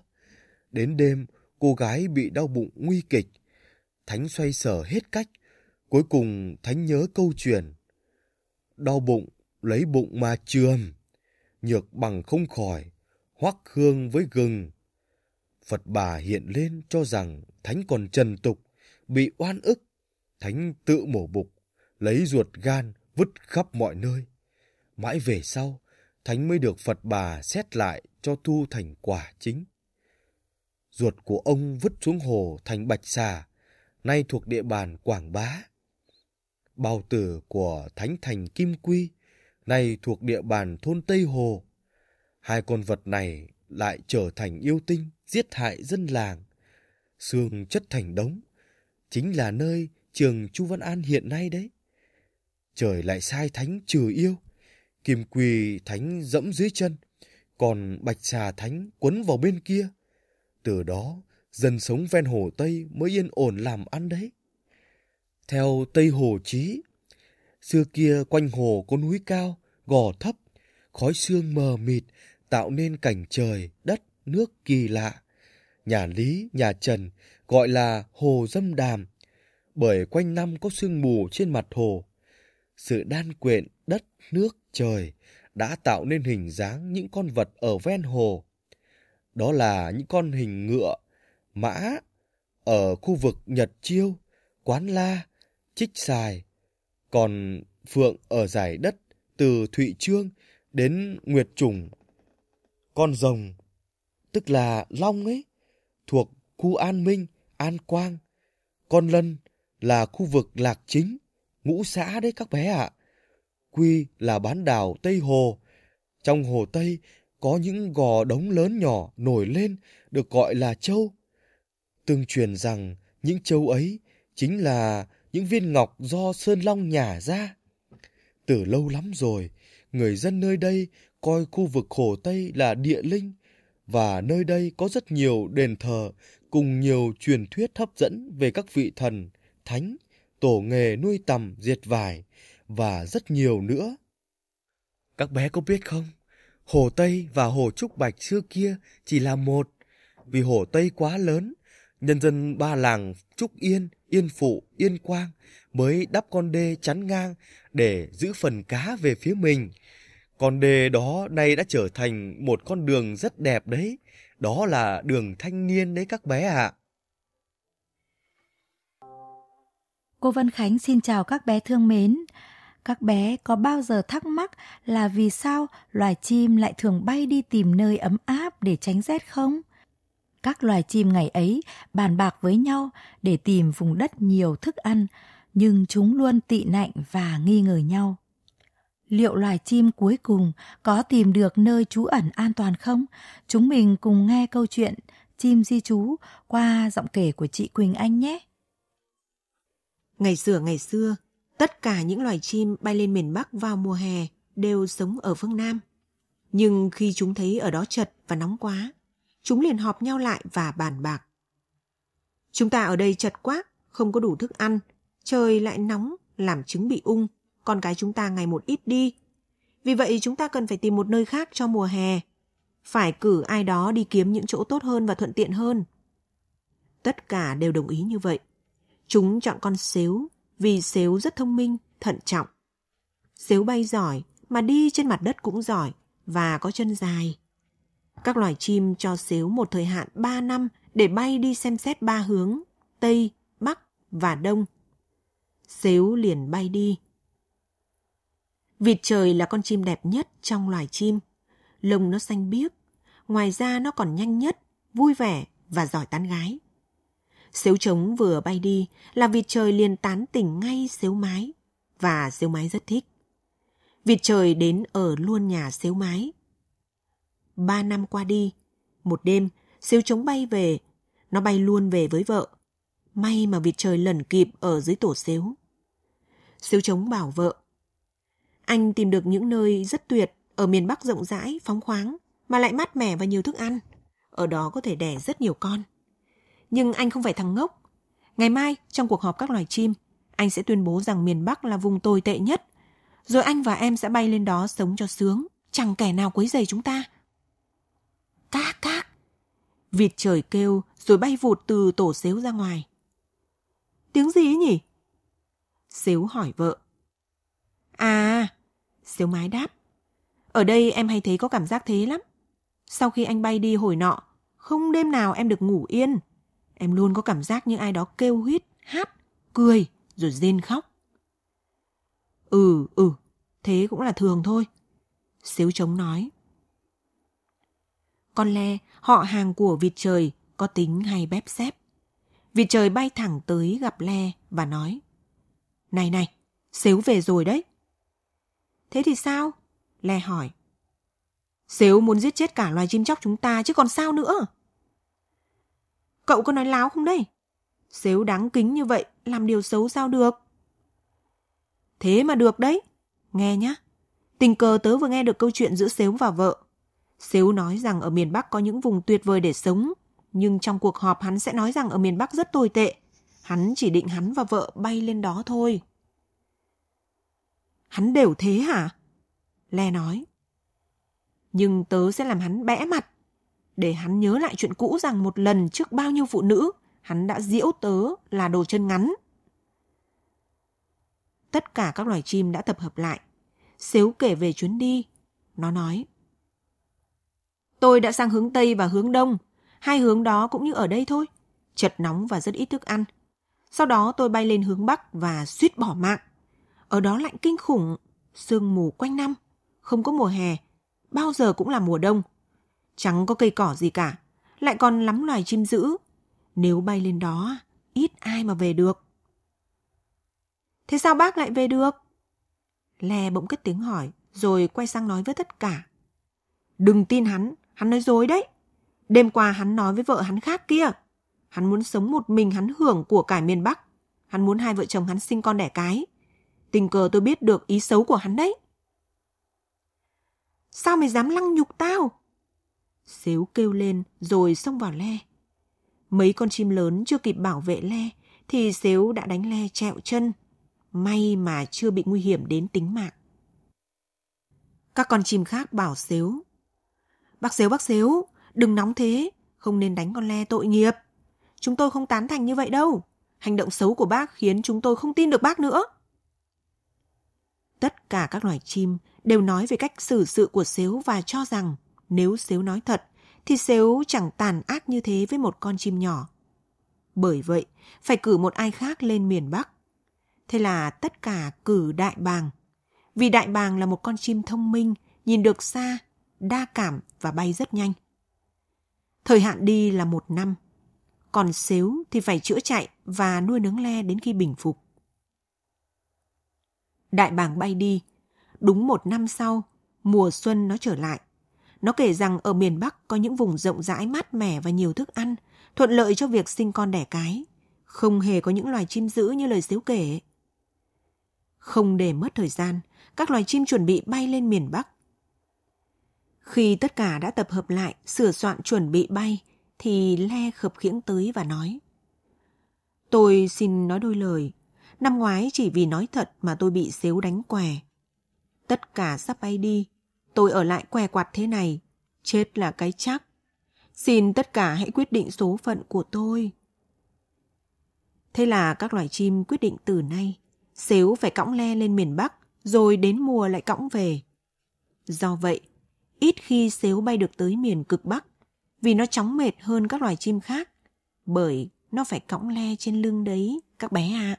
Speaker 3: Đến đêm, cô gái bị đau bụng nguy kịch. Thánh xoay sở hết cách. Cuối cùng, Thánh nhớ câu chuyện. Đau bụng, lấy bụng mà trường. Nhược bằng không khỏi, hoắc hương với gừng, Phật bà hiện lên cho rằng thánh còn trần tục, bị oan ức, thánh tự mổ bục, lấy ruột gan vứt khắp mọi nơi. Mãi về sau, thánh mới được Phật bà xét lại cho thu thành quả chính. Ruột của ông vứt xuống hồ thành bạch xà, nay thuộc địa bàn Quảng Bá. Bào tử của thánh thành Kim Quy, nay thuộc địa bàn thôn Tây Hồ. Hai con vật này lại trở thành yêu tinh giết hại dân làng. Xương chất thành đống, chính là nơi trường Chu Văn An hiện nay đấy. Trời lại sai thánh trừ yêu, kim quỳ thánh dẫm dưới chân, còn bạch xà thánh quấn vào bên kia. Từ đó, dân sống ven hồ Tây mới yên ổn làm ăn đấy. Theo Tây Hồ Chí, xưa kia quanh hồ có núi cao, gò thấp, khói sương mờ mịt, tạo nên cảnh trời, đất, nước kỳ lạ. Nhà Lý, nhà Trần gọi là Hồ Dâm Đàm, bởi quanh năm có sương mù trên mặt hồ. Sự đan quyện đất, nước, trời đã tạo nên hình dáng những con vật ở ven hồ. Đó là những con hình ngựa, mã, ở khu vực Nhật Chiêu, Quán La, Trích xài còn Phượng ở giải đất từ Thụy Trương đến Nguyệt Trùng con rồng, tức là long ấy, thuộc khu An Minh, An Quang. Con lân là khu vực lạc chính, ngũ xã đấy các bé ạ. À. Quy là bán đảo Tây Hồ. Trong Hồ Tây có những gò đống lớn nhỏ nổi lên được gọi là châu. Tương truyền rằng những châu ấy chính là những viên ngọc do Sơn Long nhả ra. Từ lâu lắm rồi, người dân nơi đây coi khu vực Hồ Tây là địa linh và nơi đây có rất nhiều đền thờ cùng nhiều truyền thuyết hấp dẫn về các vị thần, thánh, tổ nghề nuôi tầm diệt vải và rất nhiều nữa. Các bé có biết không, Hồ Tây và Hồ Trúc Bạch xưa kia chỉ là một, vì Hồ Tây quá lớn, nhân dân ba làng Trúc Yên, Yên Phụ, Yên Quang mới đắp con đê chắn ngang để giữ phần cá về phía mình – con đê đó nay đã trở thành một con đường rất đẹp đấy. Đó là đường thanh niên đấy các bé ạ. À.
Speaker 1: Cô Văn Khánh xin chào các bé thương mến. Các bé có bao giờ thắc mắc là vì sao loài chim lại thường bay đi tìm nơi ấm áp để tránh rét không? Các loài chim ngày ấy bàn bạc với nhau để tìm vùng đất nhiều thức ăn, nhưng chúng luôn tị nạnh và nghi ngờ nhau liệu loài chim cuối cùng có tìm được nơi trú ẩn an toàn không? Chúng mình cùng nghe câu
Speaker 13: chuyện Chim Di Trú qua giọng kể của chị Quỳnh Anh nhé. Ngày xưa ngày xưa, tất cả những loài chim bay lên miền Bắc vào mùa hè đều sống ở phương Nam. Nhưng khi chúng thấy ở đó chật và nóng quá, chúng liền họp nhau lại và bàn bạc. Chúng ta ở đây chật quá, không có đủ thức ăn, trời lại nóng, làm trứng bị ung, con cái chúng ta ngày một ít đi. Vì vậy chúng ta cần phải tìm một nơi khác cho mùa hè. Phải cử ai đó đi kiếm những chỗ tốt hơn và thuận tiện hơn. Tất cả đều đồng ý như vậy. Chúng chọn con xếu vì xếu rất thông minh, thận trọng. Xếu bay giỏi mà đi trên mặt đất cũng giỏi và có chân dài. Các loài chim cho xếu một thời hạn 3 năm để bay đi xem xét ba hướng, Tây, Bắc và Đông. Xếu liền bay đi Vịt trời là con chim đẹp nhất trong loài chim. Lông nó xanh biếc, ngoài ra nó còn nhanh nhất, vui vẻ và giỏi tán gái. Xếu trống vừa bay đi là vịt trời liền tán tỉnh ngay xếu mái và xếu mái rất thích. Vịt trời đến ở luôn nhà xếu mái. Ba năm qua đi, một đêm xếu trống bay về, nó bay luôn về với vợ. May mà vịt trời lẩn kịp ở dưới tổ xếu. Xếu trống bảo vợ, anh tìm được những nơi rất tuyệt ở miền Bắc rộng rãi, phóng khoáng mà lại mát mẻ và nhiều thức ăn. Ở đó có thể đẻ rất nhiều con. Nhưng anh không phải thằng ngốc. Ngày mai, trong cuộc họp các loài chim, anh sẽ tuyên bố rằng miền Bắc là vùng tồi tệ nhất. Rồi anh và em sẽ bay lên đó sống cho sướng, chẳng kẻ nào quấy rầy chúng ta. Các các! Vịt trời kêu rồi bay vụt từ tổ xếu ra ngoài. Tiếng gì ấy nhỉ? Xếu hỏi vợ. À, Siêu Mái đáp. Ở đây em hay thấy có cảm giác thế lắm. Sau khi anh bay đi hồi nọ, không đêm nào em được ngủ yên. Em luôn có cảm giác như ai đó kêu huyết, hát, cười, rồi rên khóc. Ừ, ừ, thế cũng là thường thôi. xíu trống nói. Con le, họ hàng của vịt trời, có tính hay bép xép. Vịt trời bay thẳng tới gặp le và nói. Này này, xíu về rồi đấy. Thế thì sao? Lè hỏi. Xếu muốn giết chết cả loài chim chóc chúng ta chứ còn sao nữa? Cậu có nói láo không đây? Xếu đáng kính như vậy, làm điều xấu sao được? Thế mà được đấy. Nghe nhá. Tình cờ tớ vừa nghe được câu chuyện giữa Xếu và vợ. Xếu nói rằng ở miền Bắc có những vùng tuyệt vời để sống, nhưng trong cuộc họp hắn sẽ nói rằng ở miền Bắc rất tồi tệ. Hắn chỉ định hắn và vợ bay lên đó thôi. Hắn đều thế hả? Le nói. Nhưng tớ sẽ làm hắn bẽ mặt. Để hắn nhớ lại chuyện cũ rằng một lần trước bao nhiêu phụ nữ, hắn đã diễu tớ là đồ chân ngắn. Tất cả các loài chim đã tập hợp lại. Xếu kể về chuyến đi. Nó nói. Tôi đã sang hướng Tây và hướng Đông. Hai hướng đó cũng như ở đây thôi. Chật nóng và rất ít thức ăn. Sau đó tôi bay lên hướng Bắc và suýt bỏ mạng. Ở đó lạnh kinh khủng, sương mù quanh năm, không có mùa hè, bao giờ cũng là mùa đông. Chẳng có cây cỏ gì cả, lại còn lắm loài chim dữ. Nếu bay lên đó, ít ai mà về được. Thế sao bác lại về được? Lè bỗng cất tiếng hỏi, rồi quay sang nói với tất cả. Đừng tin hắn, hắn nói dối đấy. Đêm qua hắn nói với vợ hắn khác kia. Hắn muốn sống một mình hắn hưởng của cải miền Bắc. Hắn muốn hai vợ chồng hắn sinh con đẻ cái. Tình cờ tôi biết được ý xấu của hắn đấy. Sao mày dám lăng nhục tao? Xếu kêu lên rồi xông vào le. Mấy con chim lớn chưa kịp bảo vệ le thì xếu đã đánh le trẹo chân. May mà chưa bị nguy hiểm đến tính mạng. Các con chim khác bảo xếu. Bác xếu, bác xếu, đừng nóng thế, không nên đánh con le tội nghiệp. Chúng tôi không tán thành như vậy đâu. Hành động xấu của bác khiến chúng tôi không tin được bác nữa. Tất cả các loài chim đều nói về cách xử sự của xếu và cho rằng nếu xếu nói thật thì xếu chẳng tàn ác như thế với một con chim nhỏ. Bởi vậy, phải cử một ai khác lên miền Bắc. Thế là tất cả cử đại bàng. Vì đại bàng là một con chim thông minh, nhìn được xa, đa cảm và bay rất nhanh. Thời hạn đi là một năm. Còn xếu thì phải chữa chạy và nuôi nấng le đến khi bình phục đại bàng bay đi. Đúng một năm sau, mùa xuân nó trở lại. Nó kể rằng ở miền Bắc có những vùng rộng rãi mát mẻ và nhiều thức ăn, thuận lợi cho việc sinh con đẻ cái. Không hề có những loài chim dữ như lời xíu kể. Không để mất thời gian, các loài chim chuẩn bị bay lên miền Bắc. Khi tất cả đã tập hợp lại, sửa soạn chuẩn bị bay, thì Le khập khiễng tới và nói. Tôi xin nói đôi lời, Năm ngoái chỉ vì nói thật mà tôi bị xếu đánh què. Tất cả sắp bay đi, tôi ở lại què quạt thế này, chết là cái chắc. Xin tất cả hãy quyết định số phận của tôi. Thế là các loài chim quyết định từ nay, xếu phải cõng le lên miền Bắc, rồi đến mùa lại cõng về. Do vậy, ít khi xếu bay được tới miền cực Bắc, vì nó chóng mệt hơn các loài chim khác, bởi nó phải cõng le trên lưng đấy, các bé ạ. À.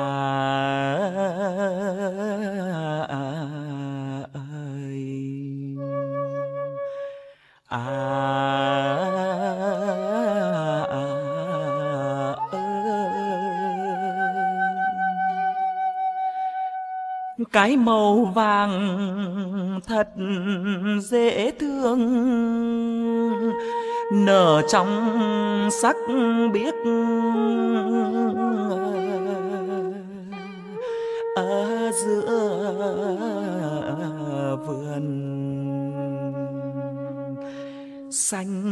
Speaker 14: cái màu vàng thật dễ thương nở trong sắc biếc ở giữa vườn xanh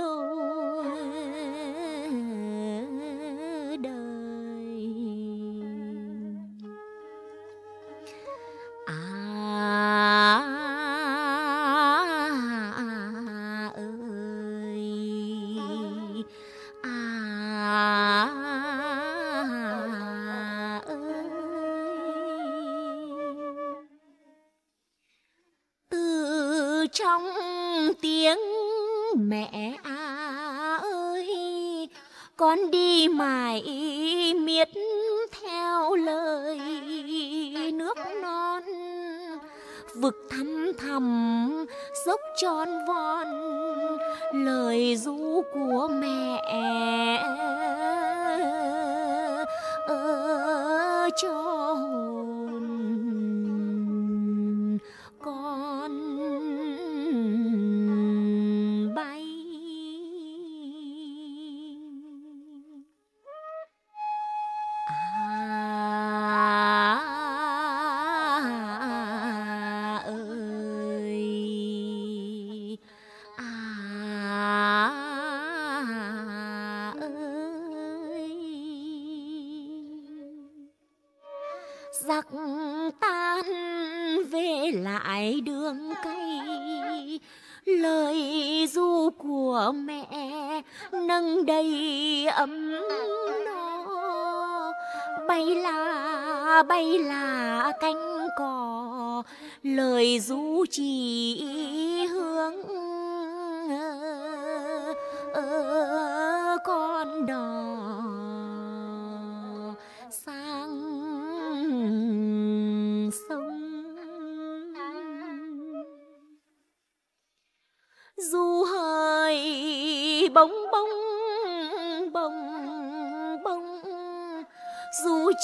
Speaker 8: bay là cánh cò lời rú chỉ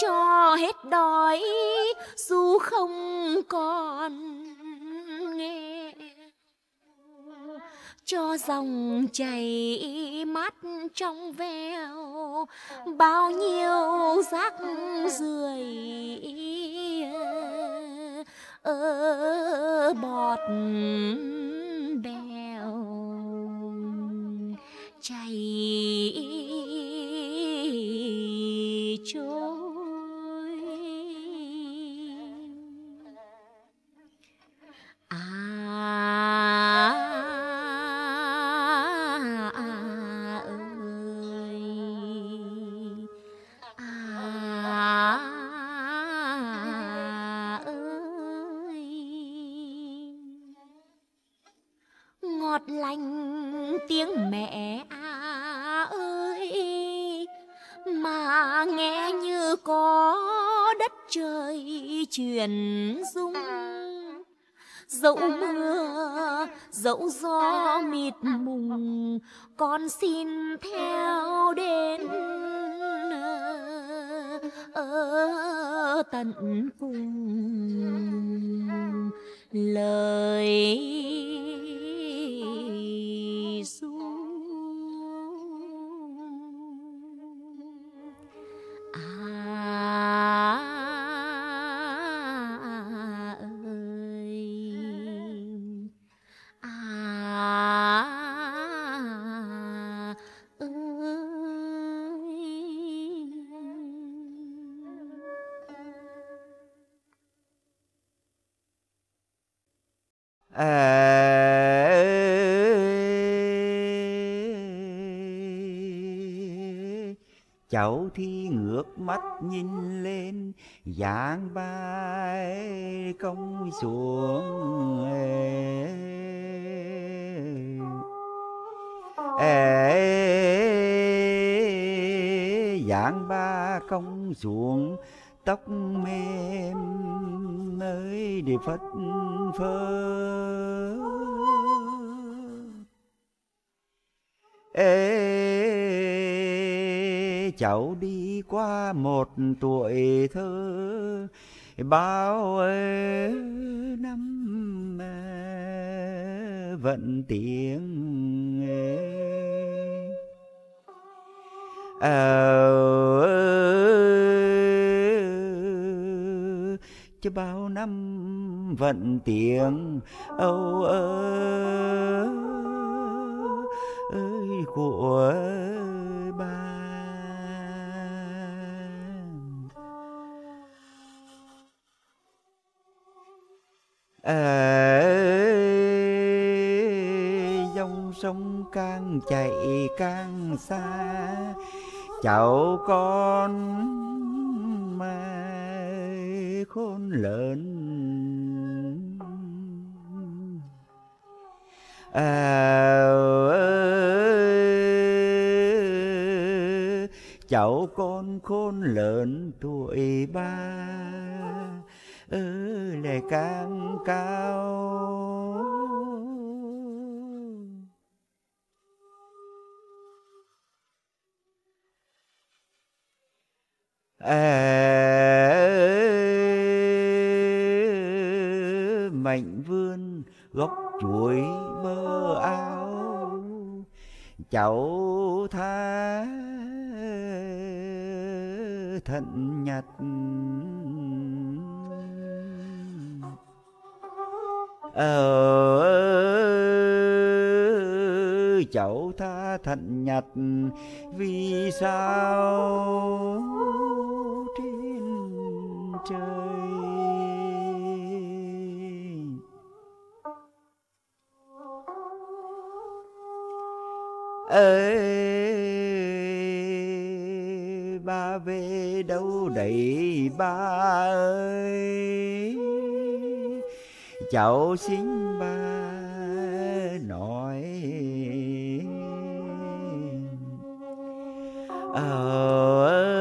Speaker 8: cho hết đói dù không còn nghe cho dòng chảy mắt trong veo bao nhiêu rác rưởi ơ bọt dẫu gió mịt mùng con xin theo đến ở tận cùng
Speaker 14: cháu thì ngước mắt nhìn lên dáng vai công xuống ê dáng ba công xuống tóc mềm nơi để phất phơi cháu đi qua một tuổi thơ bao năm vẫn tiếng ờ chứ bao năm vẫn tiếng âu ơ ơi của ê ờ, dòng sông càng chạy càng xa cháu con mà khôn lớn à, ờ, ơi, cháu con khôn lớn tuổi ba lệ càng cao Ê, mạnh vươn góc chuối mơ áo cháu tha thận nhặt ở ờ, chậu tha thành nhặt vì sao trên trời ơi ba về đâu đầy ba ơi cháu xin ba nói ờ oh,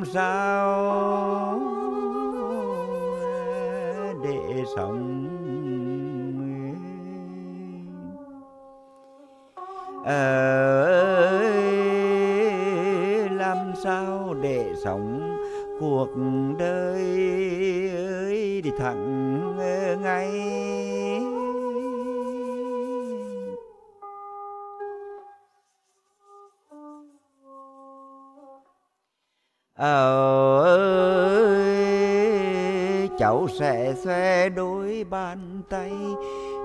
Speaker 14: làm sao để sống ở ờ làm sao để sống cuộc đời ơi thì thẳng ngay ơi ờ, cháu sẽ xoe đôi bàn tay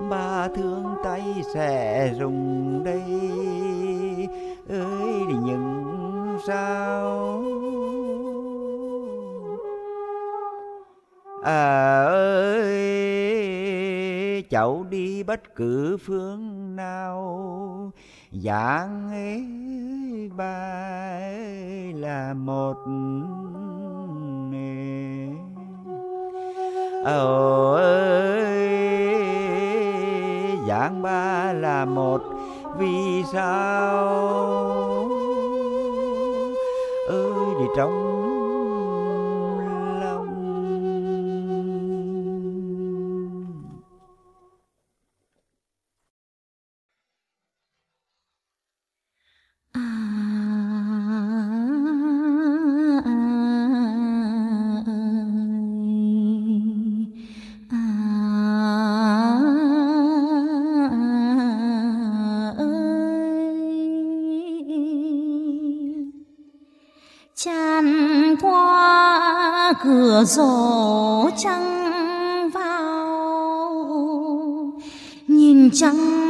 Speaker 14: ba thương tay sẽ dùng đây ơi những sao à ờ, ơi cháu đi bất cứ phương nào dáng ấy ba ấy là một nề ơi dáng ba là một vì sao ơi ừ, thì trong
Speaker 8: cửa sổ trăng vào nhìn trăng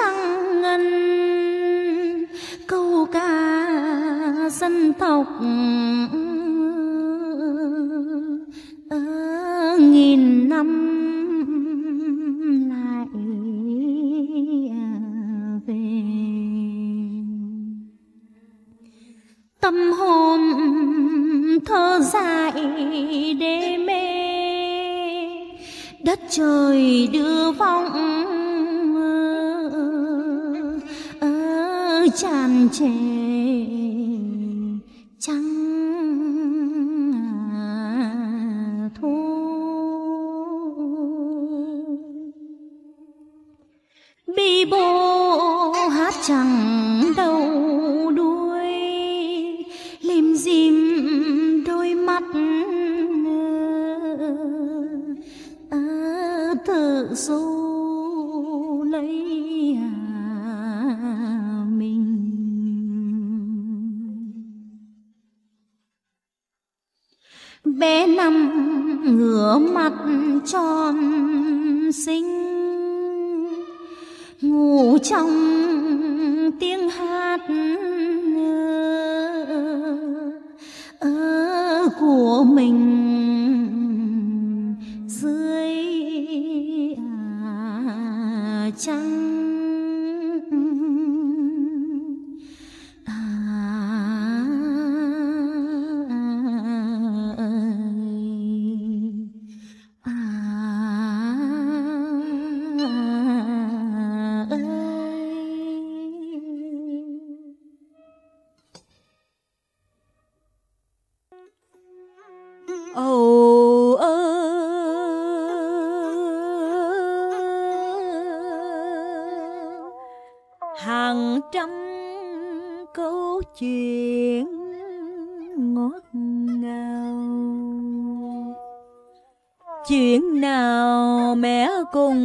Speaker 8: 想。trong tiếng hát ờ, ờ, của mình âu ơ hàng trăm câu chuyện
Speaker 1: ngọt ngào chuyện nào mẹ cùng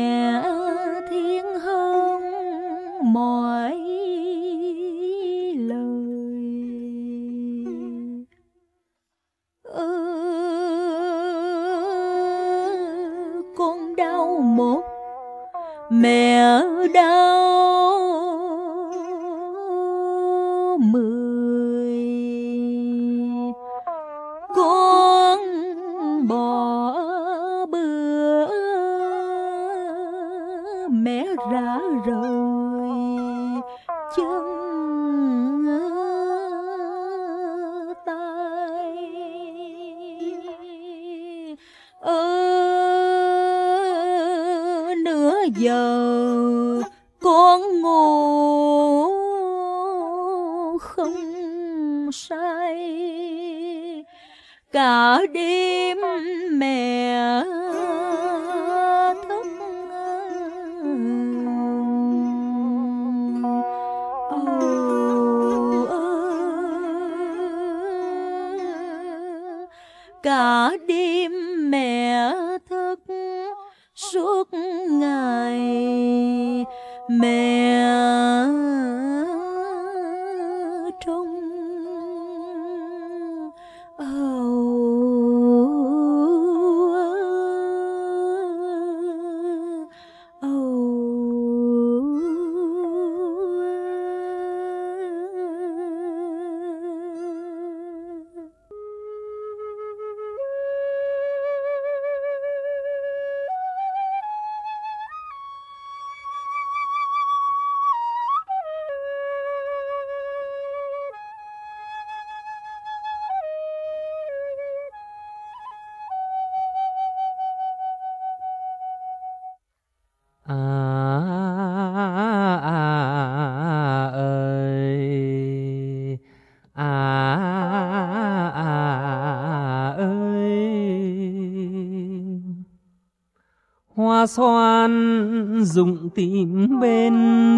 Speaker 15: xoan dụng tìm bên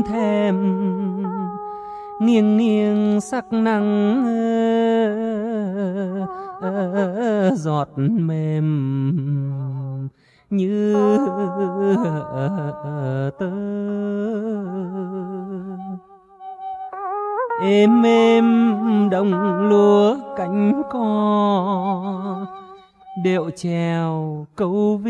Speaker 15: thềm nghiêng nghiêng sắc nắng ờ, ờ, giọt mềm như ờ, tơ êm êm đồng lúa cánh cò đều trèo câu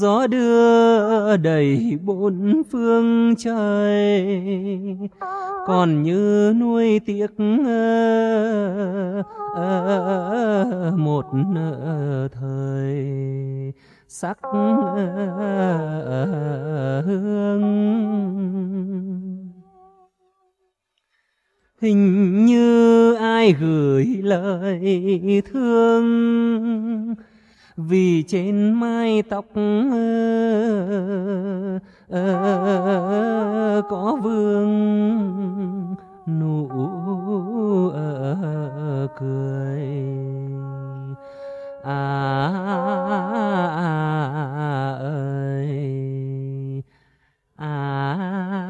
Speaker 15: gió đưa đầy bốn phương trời còn như nuôi tiếc ờ, một ờ, thời sắc ờ, hương hình như ai gửi lời thương vì trên mái tóc ờ, ờ, có vương nụ ờ, cười à à, à, à ơi à, à, à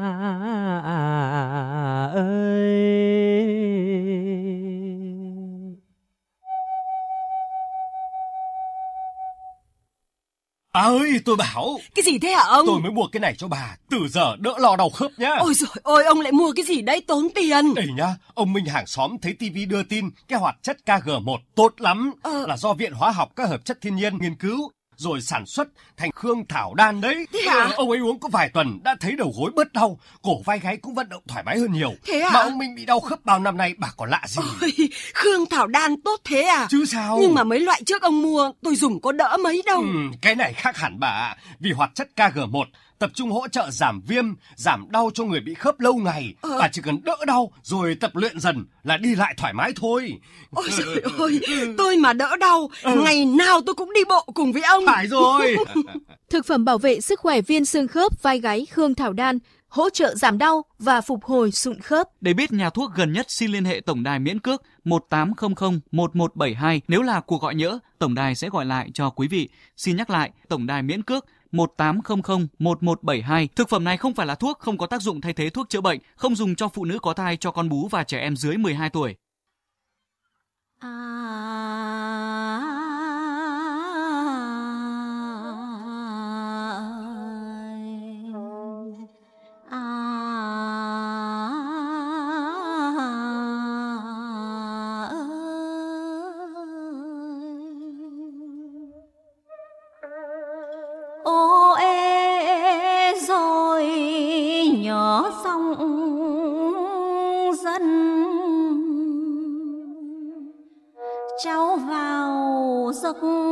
Speaker 15: À ơi, tôi bảo. Cái gì thế hả ông? Tôi mới mua cái
Speaker 3: này cho bà, từ giờ đỡ lo đau khớp nhá. Ôi trời, ôi, ông lại mua cái gì đấy tốn tiền. Đây nhá, ông Minh hàng xóm thấy tivi đưa tin cái hoạt chất KG1 tốt lắm, ờ. là do Viện Hóa học các hợp chất thiên nhiên nghiên cứu rồi sản xuất thành Khương Thảo Đan đấy. Thế hả? À? Ông ấy uống có vài tuần đã thấy đầu gối bớt đau, cổ vai gáy cũng vận động thoải mái hơn nhiều.
Speaker 13: Thế à? Mà ông Minh bị đau khớp bao năm nay bà còn lạ gì? Ôi, Khương Thảo Đan tốt thế à? Chứ sao? Nhưng mà mấy loại trước ông mua tôi dùng có đỡ mấy đâu. Ừ, cái này khác hẳn bà ạ, vì hoạt chất KG1 tập
Speaker 3: trung hỗ trợ giảm viêm, giảm đau cho người bị khớp lâu ngày. Ờ. Bà chỉ cần đỡ đau rồi tập luyện dần là đi lại thoải mái thôi. Ôi trời ơi, ừ. tôi mà đỡ đau,
Speaker 13: ừ. ngày
Speaker 5: nào tôi cũng đi bộ cùng với ông. Phải rồi. Thực phẩm bảo vệ sức khỏe viên xương khớp vai gáy Khương Thảo Đan hỗ trợ giảm đau và phục hồi sụn khớp.
Speaker 3: Để biết nhà thuốc gần nhất xin liên hệ tổng đài miễn cước 1800 1172 nếu là cuộc gọi nhỡ, tổng đài sẽ gọi lại cho quý vị. Xin nhắc lại, tổng đài miễn cước 1800 18001172. Thực phẩm này không phải là thuốc, không có tác dụng thay thế thuốc chữa bệnh, không dùng cho phụ nữ có thai, cho con bú và trẻ em dưới 12 tuổi. À...
Speaker 8: 我。